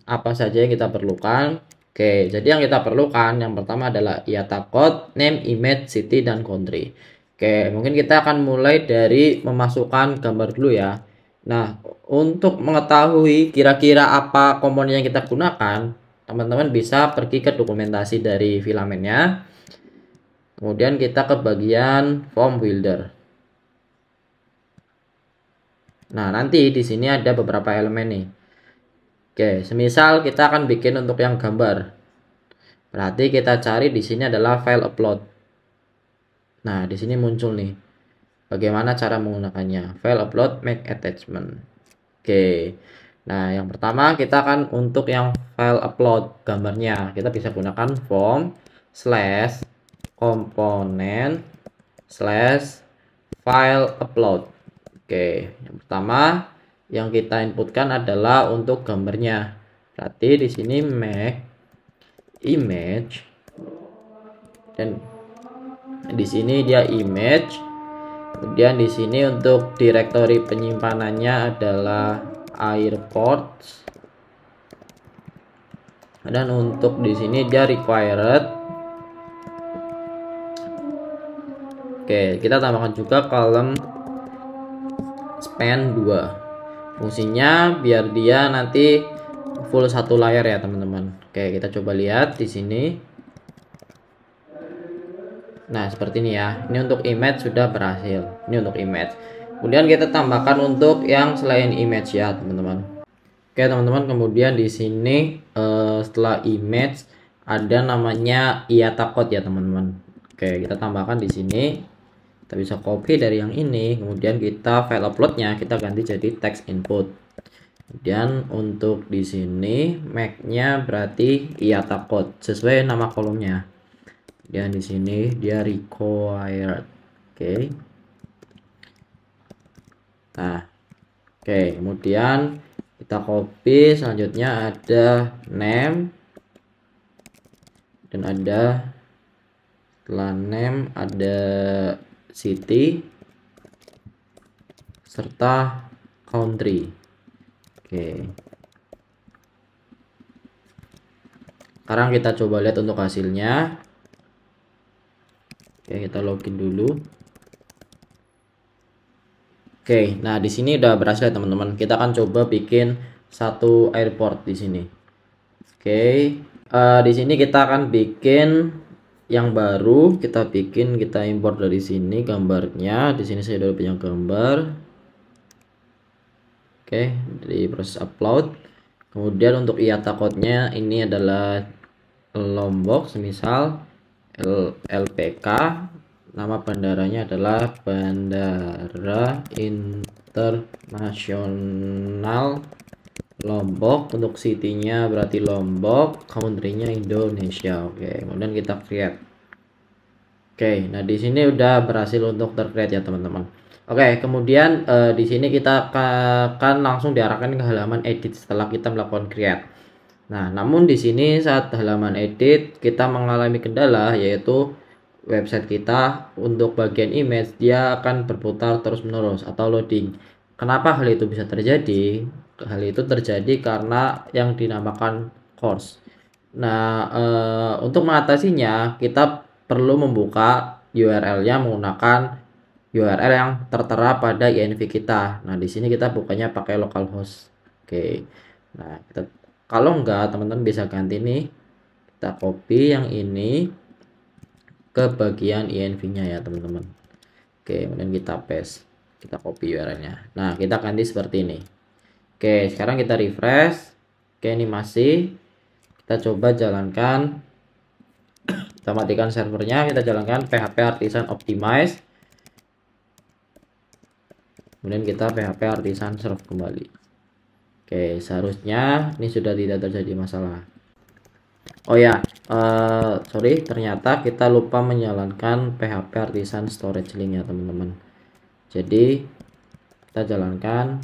apa saja yang kita perlukan oke jadi yang kita perlukan yang pertama adalah IATA code name image city dan country oke mungkin kita akan mulai dari memasukkan gambar dulu ya nah untuk mengetahui kira-kira apa komponen yang kita gunakan teman-teman bisa pergi ke dokumentasi dari filamennya Kemudian kita ke bagian form builder. Nah, nanti di sini ada beberapa elemen nih. Oke, semisal kita akan bikin untuk yang gambar. Berarti kita cari di sini adalah file upload. Nah, di sini muncul nih. Bagaimana cara menggunakannya? File upload make attachment. Oke. Nah, yang pertama kita akan untuk yang file upload gambarnya, kita bisa gunakan form slash komponen slash file upload oke yang pertama yang kita inputkan adalah untuk gambarnya berarti di sini make image dan di sini dia image kemudian di sini untuk direktori penyimpanannya adalah airports dan untuk di sini dia required Oke, kita tambahkan juga kolom span 2. Fungsinya biar dia nanti full satu layar ya, teman-teman. Oke, kita coba lihat di sini. Nah, seperti ini ya. Ini untuk image sudah berhasil. Ini untuk image. Kemudian kita tambahkan untuk yang selain image ya, teman-teman. Oke, teman-teman, kemudian di sini uh, setelah image ada namanya iatakot ya, teman-teman. Oke, kita tambahkan di sini kita bisa copy dari yang ini kemudian kita file uploadnya kita ganti jadi text input kemudian untuk di sini mac nya berarti ia takut sesuai nama kolomnya dan di sini dia required oke okay. nah oke okay, kemudian kita copy selanjutnya ada name dan ada setelah name ada city serta country. Oke. Sekarang kita coba lihat untuk hasilnya. Oke, kita login dulu. Oke, nah di sini udah berhasil teman-teman. Kita akan coba bikin satu airport di sini. Oke, uh, di sini kita akan bikin yang baru kita bikin kita import dari sini gambarnya di sini saya sudah punya gambar oke di proses upload kemudian untuk IATA code-nya ini adalah Lombok semisal L LPK nama bandaranya adalah Bandara Internasional Lombok untuk city-nya berarti Lombok, country-nya Indonesia. Oke, kemudian kita create. Oke, nah di sini udah berhasil untuk tercreate ya teman-teman. Oke, kemudian uh, di sini kita akan langsung diarahkan ke halaman edit setelah kita melakukan create. Nah, namun di sini saat halaman edit kita mengalami kendala yaitu website kita untuk bagian image dia akan berputar terus-menerus atau loading. Kenapa hal itu bisa terjadi? Hal itu terjadi karena yang dinamakan course. Nah, e, untuk mengatasinya, kita perlu membuka URL-nya menggunakan URL yang tertera pada INV kita. Nah, di sini kita bukanya pakai localhost. Oke. Nah, kita, kalau enggak, teman-teman bisa ganti nih. Kita copy yang ini ke bagian INV-nya ya, teman-teman. Oke, kemudian kita paste. Kita copy URL-nya. Nah, kita ganti seperti ini. Oke, sekarang kita refresh. Oke, ini masih. Kita coba jalankan. Kita matikan servernya. Kita jalankan PHP Artisan Optimize. Kemudian kita PHP Artisan Serve kembali. Oke, seharusnya ini sudah tidak terjadi masalah. Oh ya, uh, sorry, ternyata kita lupa menjalankan PHP Artisan Storage Link ya teman-teman. Jadi kita jalankan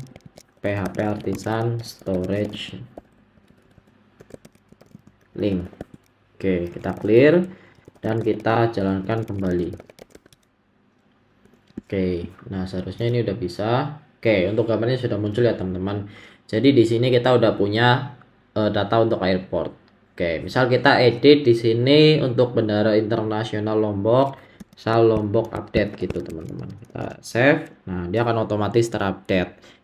PHP artisan storage link oke kita clear dan kita jalankan kembali oke nah seharusnya ini udah bisa oke untuk gambarnya sudah muncul ya teman-teman jadi di sini kita udah punya uh, data untuk airport oke misal kita edit di sini untuk bandara internasional Lombok sal Lombok update gitu teman-teman kita save nah dia akan otomatis terupdate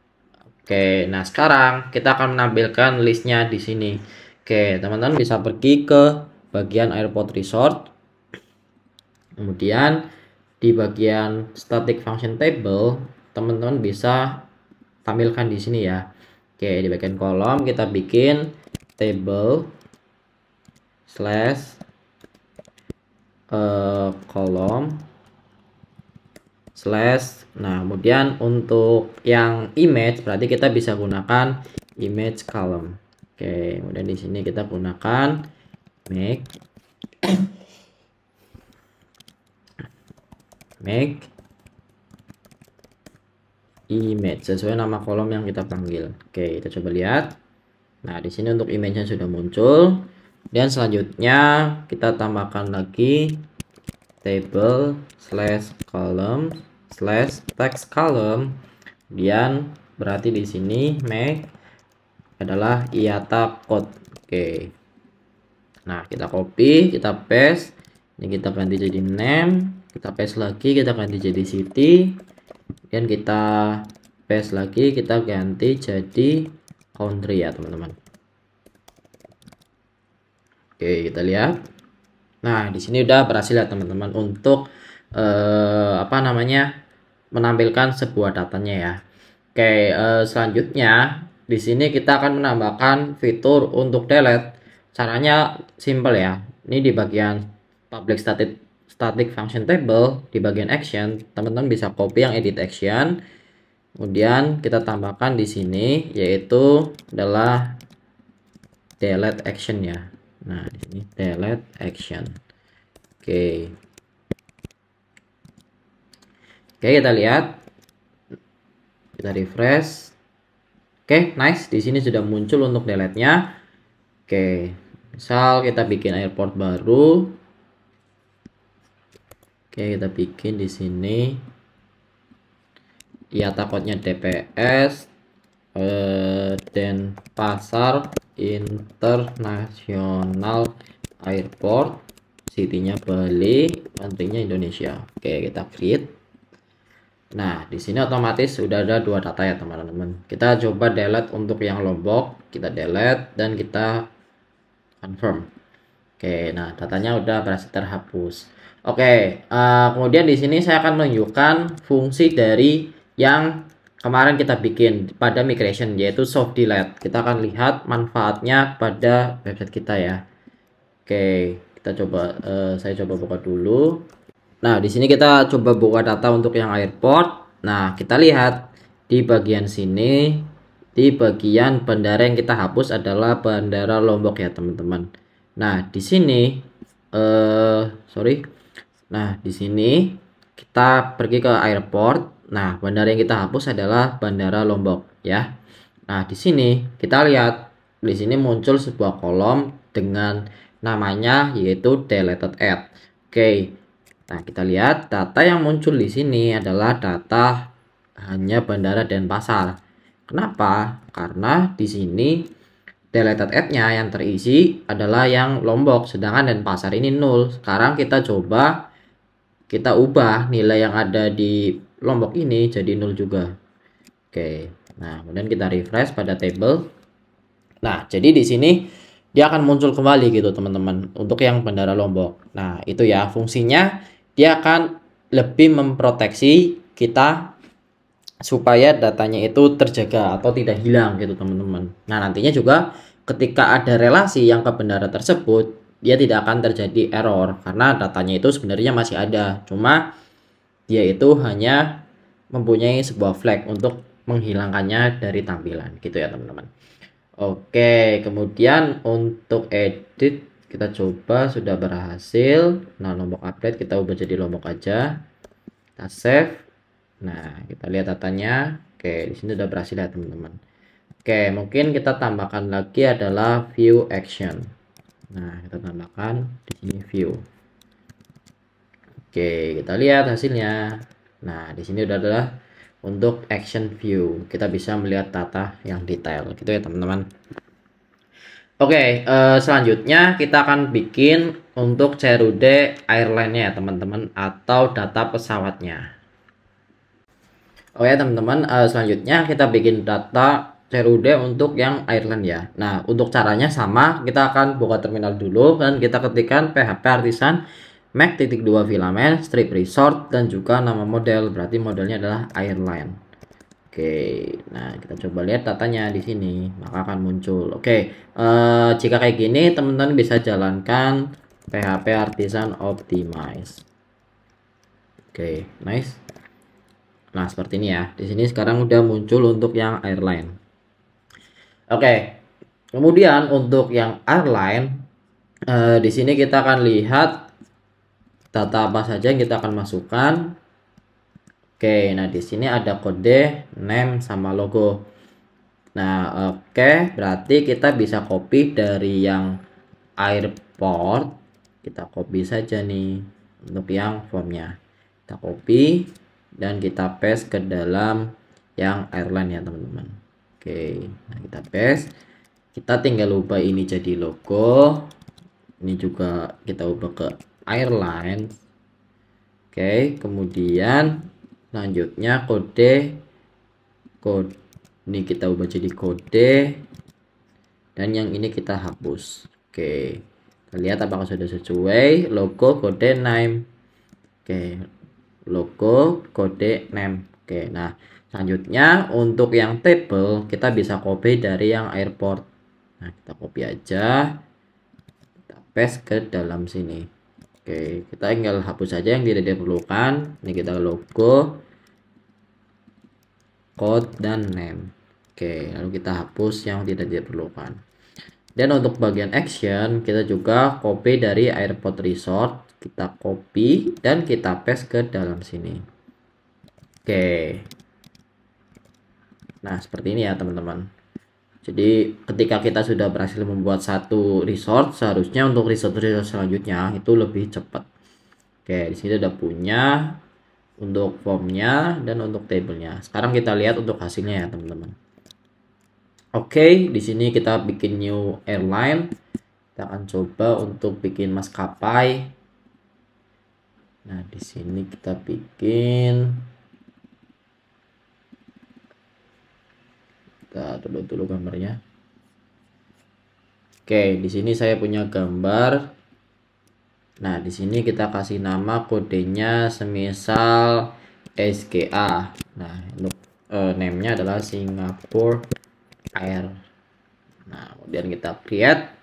Oke, nah sekarang kita akan menampilkan listnya di sini. Oke, teman-teman bisa pergi ke bagian Airport Resort. Kemudian di bagian Static Function Table, teman-teman bisa tampilkan di sini ya. Oke, di bagian kolom kita bikin table slash uh, kolom slash nah kemudian untuk yang image berarti kita bisa gunakan image column oke kemudian di sini kita gunakan make make image sesuai nama kolom yang kita panggil oke kita coba lihat nah di sini untuk image-nya sudah muncul dan selanjutnya kita tambahkan lagi table slash column slash text column kemudian berarti di sini make adalah IATA code oke okay. nah kita copy kita paste ini kita ganti jadi name kita paste lagi kita ganti jadi city dan kita paste lagi kita ganti jadi country ya teman-teman oke okay, kita lihat Nah, di sini udah berhasil ya teman-teman untuk eh, apa namanya menampilkan sebuah datanya ya. Oke, eh, selanjutnya di sini kita akan menambahkan fitur untuk delete. Caranya simple ya. Ini di bagian public static static function table di bagian action, teman-teman bisa copy yang edit action. Kemudian kita tambahkan di sini yaitu adalah delete action ya nah ini delete action oke oke kita lihat kita refresh oke nice di sini sudah muncul untuk delete nya oke misal kita bikin airport baru oke kita bikin di sini ya takutnya DPS Eh, dan pasar internasional Airport City-nya Bali, pentingnya Indonesia. Oke, kita create. Nah, di sini otomatis sudah ada dua data ya, teman-teman. Kita coba delete untuk yang Lombok, kita delete dan kita confirm. Oke, nah datanya udah berhasil terhapus. Oke, uh, kemudian di sini saya akan menunjukkan fungsi dari yang kemarin kita bikin pada migration yaitu soft delete kita akan lihat manfaatnya pada website kita ya oke kita coba uh, saya coba buka dulu nah di sini kita coba buka data untuk yang airport nah kita lihat di bagian sini di bagian bandara yang kita hapus adalah bandara Lombok ya teman-teman nah di sini eh uh, sorry nah di sini kita pergi ke airport Nah, bandara yang kita hapus adalah Bandara Lombok ya. Nah, di sini kita lihat di sini muncul sebuah kolom dengan namanya yaitu deleted at. Oke. Nah, kita lihat data yang muncul di sini adalah data hanya Bandara dan pasar Kenapa? Karena di sini deleted at-nya yang terisi adalah yang Lombok, sedangkan pasar ini nol. Sekarang kita coba kita ubah nilai yang ada di lombok ini jadi nol juga. Oke. Nah, kemudian kita refresh pada table. Nah, jadi di sini dia akan muncul kembali gitu, teman-teman, untuk yang Bandara Lombok. Nah, itu ya fungsinya dia akan lebih memproteksi kita supaya datanya itu terjaga atau tidak hilang gitu, teman-teman. Nah, nantinya juga ketika ada relasi yang ke bendara tersebut, dia tidak akan terjadi error karena datanya itu sebenarnya masih ada. Cuma dia itu hanya mempunyai sebuah flag untuk menghilangkannya dari tampilan gitu ya teman-teman oke kemudian untuk edit kita coba sudah berhasil nah lombok update kita ubah jadi lombok aja kita save nah kita lihat datanya oke di sini sudah berhasil ya teman-teman oke mungkin kita tambahkan lagi adalah view action nah kita tambahkan di sini view Oke, kita lihat hasilnya. Nah, di sini udah adalah untuk action view. Kita bisa melihat tata yang detail gitu ya, teman-teman. Oke, eh, selanjutnya kita akan bikin untuk CRUD airline-nya ya, teman-teman atau data pesawatnya. Oke, oh ya, teman-teman, eh, selanjutnya kita bikin data CRUD untuk yang airline ya. Nah, untuk caranya sama, kita akan buka terminal dulu dan kita ketikkan PHP artisan Mac dua filamen, strip resort dan juga nama model. Berarti modelnya adalah airline. Oke, nah kita coba lihat datanya di sini, maka akan muncul. Oke, eh, jika kayak gini teman-teman bisa jalankan PHP Artisan Optimize. Oke, nice. Nah seperti ini ya. Di sini sekarang udah muncul untuk yang airline. Oke, kemudian untuk yang airline, eh, di sini kita akan lihat data apa saja yang kita akan masukkan oke nah di sini ada kode name sama logo nah oke berarti kita bisa copy dari yang airport kita copy saja nih untuk yang formnya kita copy dan kita paste ke dalam yang airline ya teman-teman oke nah kita paste kita tinggal ubah ini jadi logo ini juga kita ubah ke airline, Oke, kemudian selanjutnya kode kode ini kita ubah jadi kode dan yang ini kita hapus. Oke. Kita lihat apakah sudah sesuai logo kode name. Oke. Logo kode name. Oke. Nah, selanjutnya untuk yang table kita bisa copy dari yang airport. Nah, kita copy aja. Kita paste ke dalam sini. Oke, kita tinggal hapus saja yang tidak diperlukan. Ini kita logo, code dan name. Oke, lalu kita hapus yang tidak diperlukan. Dan untuk bagian action, kita juga copy dari Airport Resort. Kita copy dan kita paste ke dalam sini. Oke. Nah, seperti ini ya, teman-teman. Jadi ketika kita sudah berhasil membuat satu resort, seharusnya untuk resort-resort selanjutnya itu lebih cepat. Oke, di sini sudah punya untuk formnya dan untuk tablenya. Sekarang kita lihat untuk hasilnya ya teman-teman. Oke, di sini kita bikin new airline. Kita akan coba untuk bikin maskapai. Nah, di sini kita bikin kita download dulu gambarnya Oke di sini saya punya gambar nah di sini kita kasih nama kodenya semisal SGA nah untuk uh, name-nya adalah Singapore Air nah kemudian kita create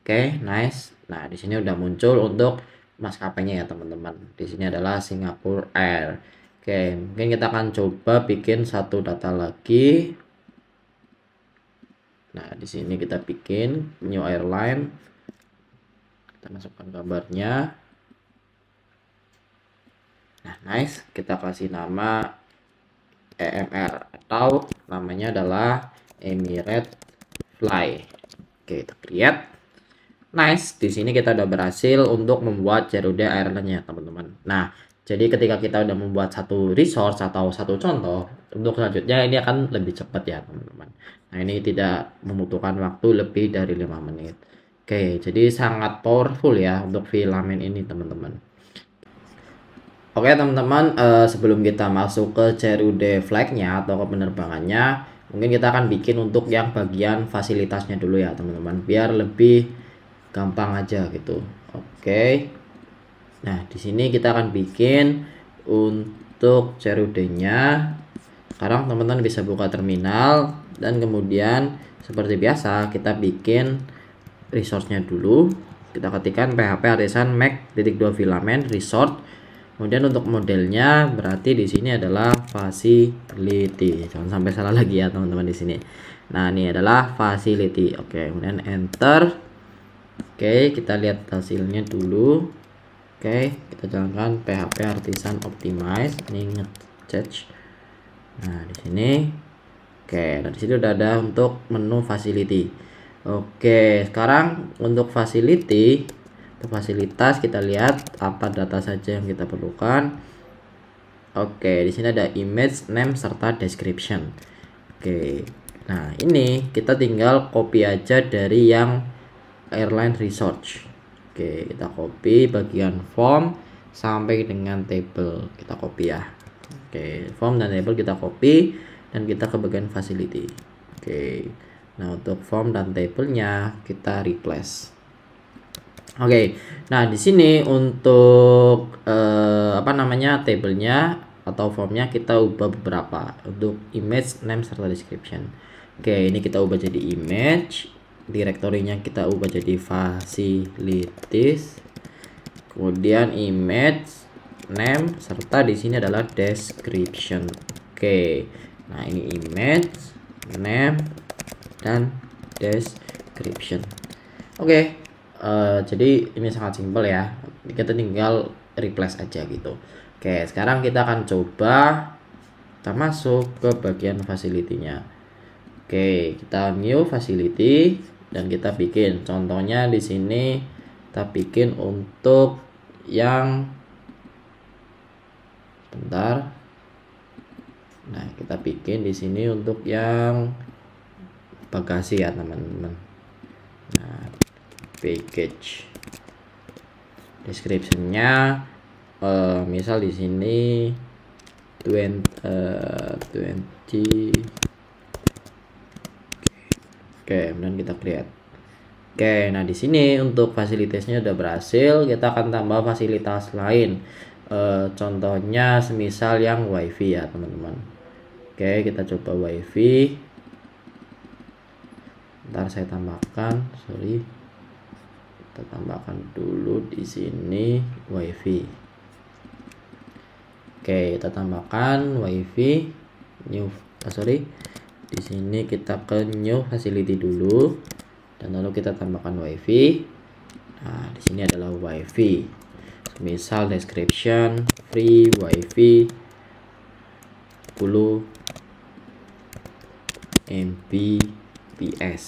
Oke nice nah di sini udah muncul untuk maskapainya ya teman-teman di sini adalah Singapore Air Oke, mungkin kita akan coba bikin satu data lagi. Nah, di sini kita bikin new airline. Kita masukkan gambarnya. Nah, nice. Kita kasih nama EMR atau namanya adalah Emirates Fly. Oke, kita create. Nice, di sini kita udah berhasil untuk membuat Garuda airline-nya, teman-teman. Nah, jadi ketika kita udah membuat satu resource atau satu contoh, untuk selanjutnya ini akan lebih cepat ya teman-teman. Nah ini tidak membutuhkan waktu lebih dari 5 menit. Oke, jadi sangat powerful ya untuk filament ini teman-teman. Oke teman-teman, eh, sebelum kita masuk ke CRUD flagnya atau ke penerbangannya, mungkin kita akan bikin untuk yang bagian fasilitasnya dulu ya teman-teman, biar lebih gampang aja gitu. Oke. Nah, di sini kita akan bikin untuk cerudenya. Sekarang teman-teman bisa buka terminal dan kemudian seperti biasa kita bikin resource-nya dulu. Kita ketikkan php artisan mac titik dua filament resource. Kemudian untuk modelnya berarti di sini adalah facility. Jangan sampai salah lagi ya teman-teman di sini. Nah, ini adalah facility. Oke, kemudian enter. Oke, kita lihat hasilnya dulu. Oke, kita jalankan PHP artisan optimize. Ini nge Nah, di sini Oke, nah di sini udah ada untuk menu facility. Oke, sekarang untuk facility untuk fasilitas kita lihat apa data saja yang kita perlukan. Oke, di sini ada image, name serta description. Oke. Nah, ini kita tinggal copy aja dari yang airline research. Oke, kita copy bagian form sampai dengan table. Kita copy ya. Oke, form dan table kita copy dan kita ke bagian facility. Oke. Nah, untuk form dan table-nya kita replace. Oke. Nah, di sini untuk eh, apa namanya? table-nya atau formnya kita ubah beberapa untuk image, name serta description. Oke, ini kita ubah jadi image direktorinya kita ubah jadi facilities kemudian image name serta di sini adalah description oke nah ini image name dan description oke uh, jadi ini sangat simpel ya kita tinggal replace aja gitu oke sekarang kita akan coba kita masuk ke bagian facility-nya oke kita new facility dan kita bikin contohnya di sini kita bikin untuk yang bentar nah kita bikin di sini untuk yang bagasi ya teman-teman nah package descriptionnya uh, eh, misal di sini 20 uh, 20 Oke, kemudian kita create. Oke, nah di sini untuk fasilitasnya udah berhasil, kita akan tambah fasilitas lain. E, contohnya semisal yang WiFi ya, teman-teman. Oke, kita coba WiFi. Ntar saya tambahkan, sorry. Kita tambahkan dulu di sini WiFi. Oke, kita tambahkan WiFi new, oh, sorry di sini kita ke new facility dulu dan lalu kita tambahkan wifi nah di sini adalah wifi misal description free wifi 10 mbps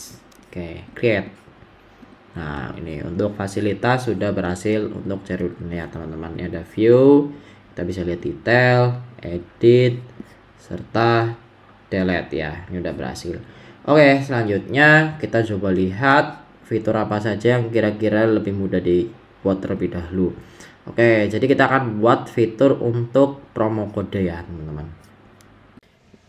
oke create nah ini untuk fasilitas sudah berhasil untuk cari dunia nah, ya, teman-teman ini ada view kita bisa lihat detail edit serta delete ya ini udah berhasil oke selanjutnya kita coba lihat fitur apa saja yang kira-kira lebih mudah dibuat terlebih dahulu oke jadi kita akan buat fitur untuk promo kode ya teman-teman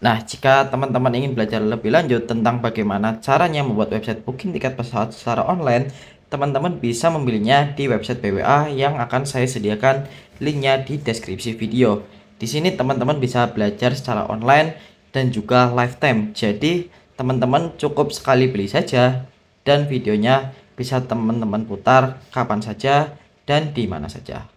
Nah, jika teman-teman ingin belajar lebih lanjut tentang bagaimana caranya membuat website booking tiket pesawat secara online, teman-teman bisa membelinya di website BWA yang akan saya sediakan linknya di deskripsi video. Di sini teman-teman bisa belajar secara online dan juga lifetime jadi teman-teman cukup sekali beli saja dan videonya bisa teman-teman putar kapan saja dan di mana saja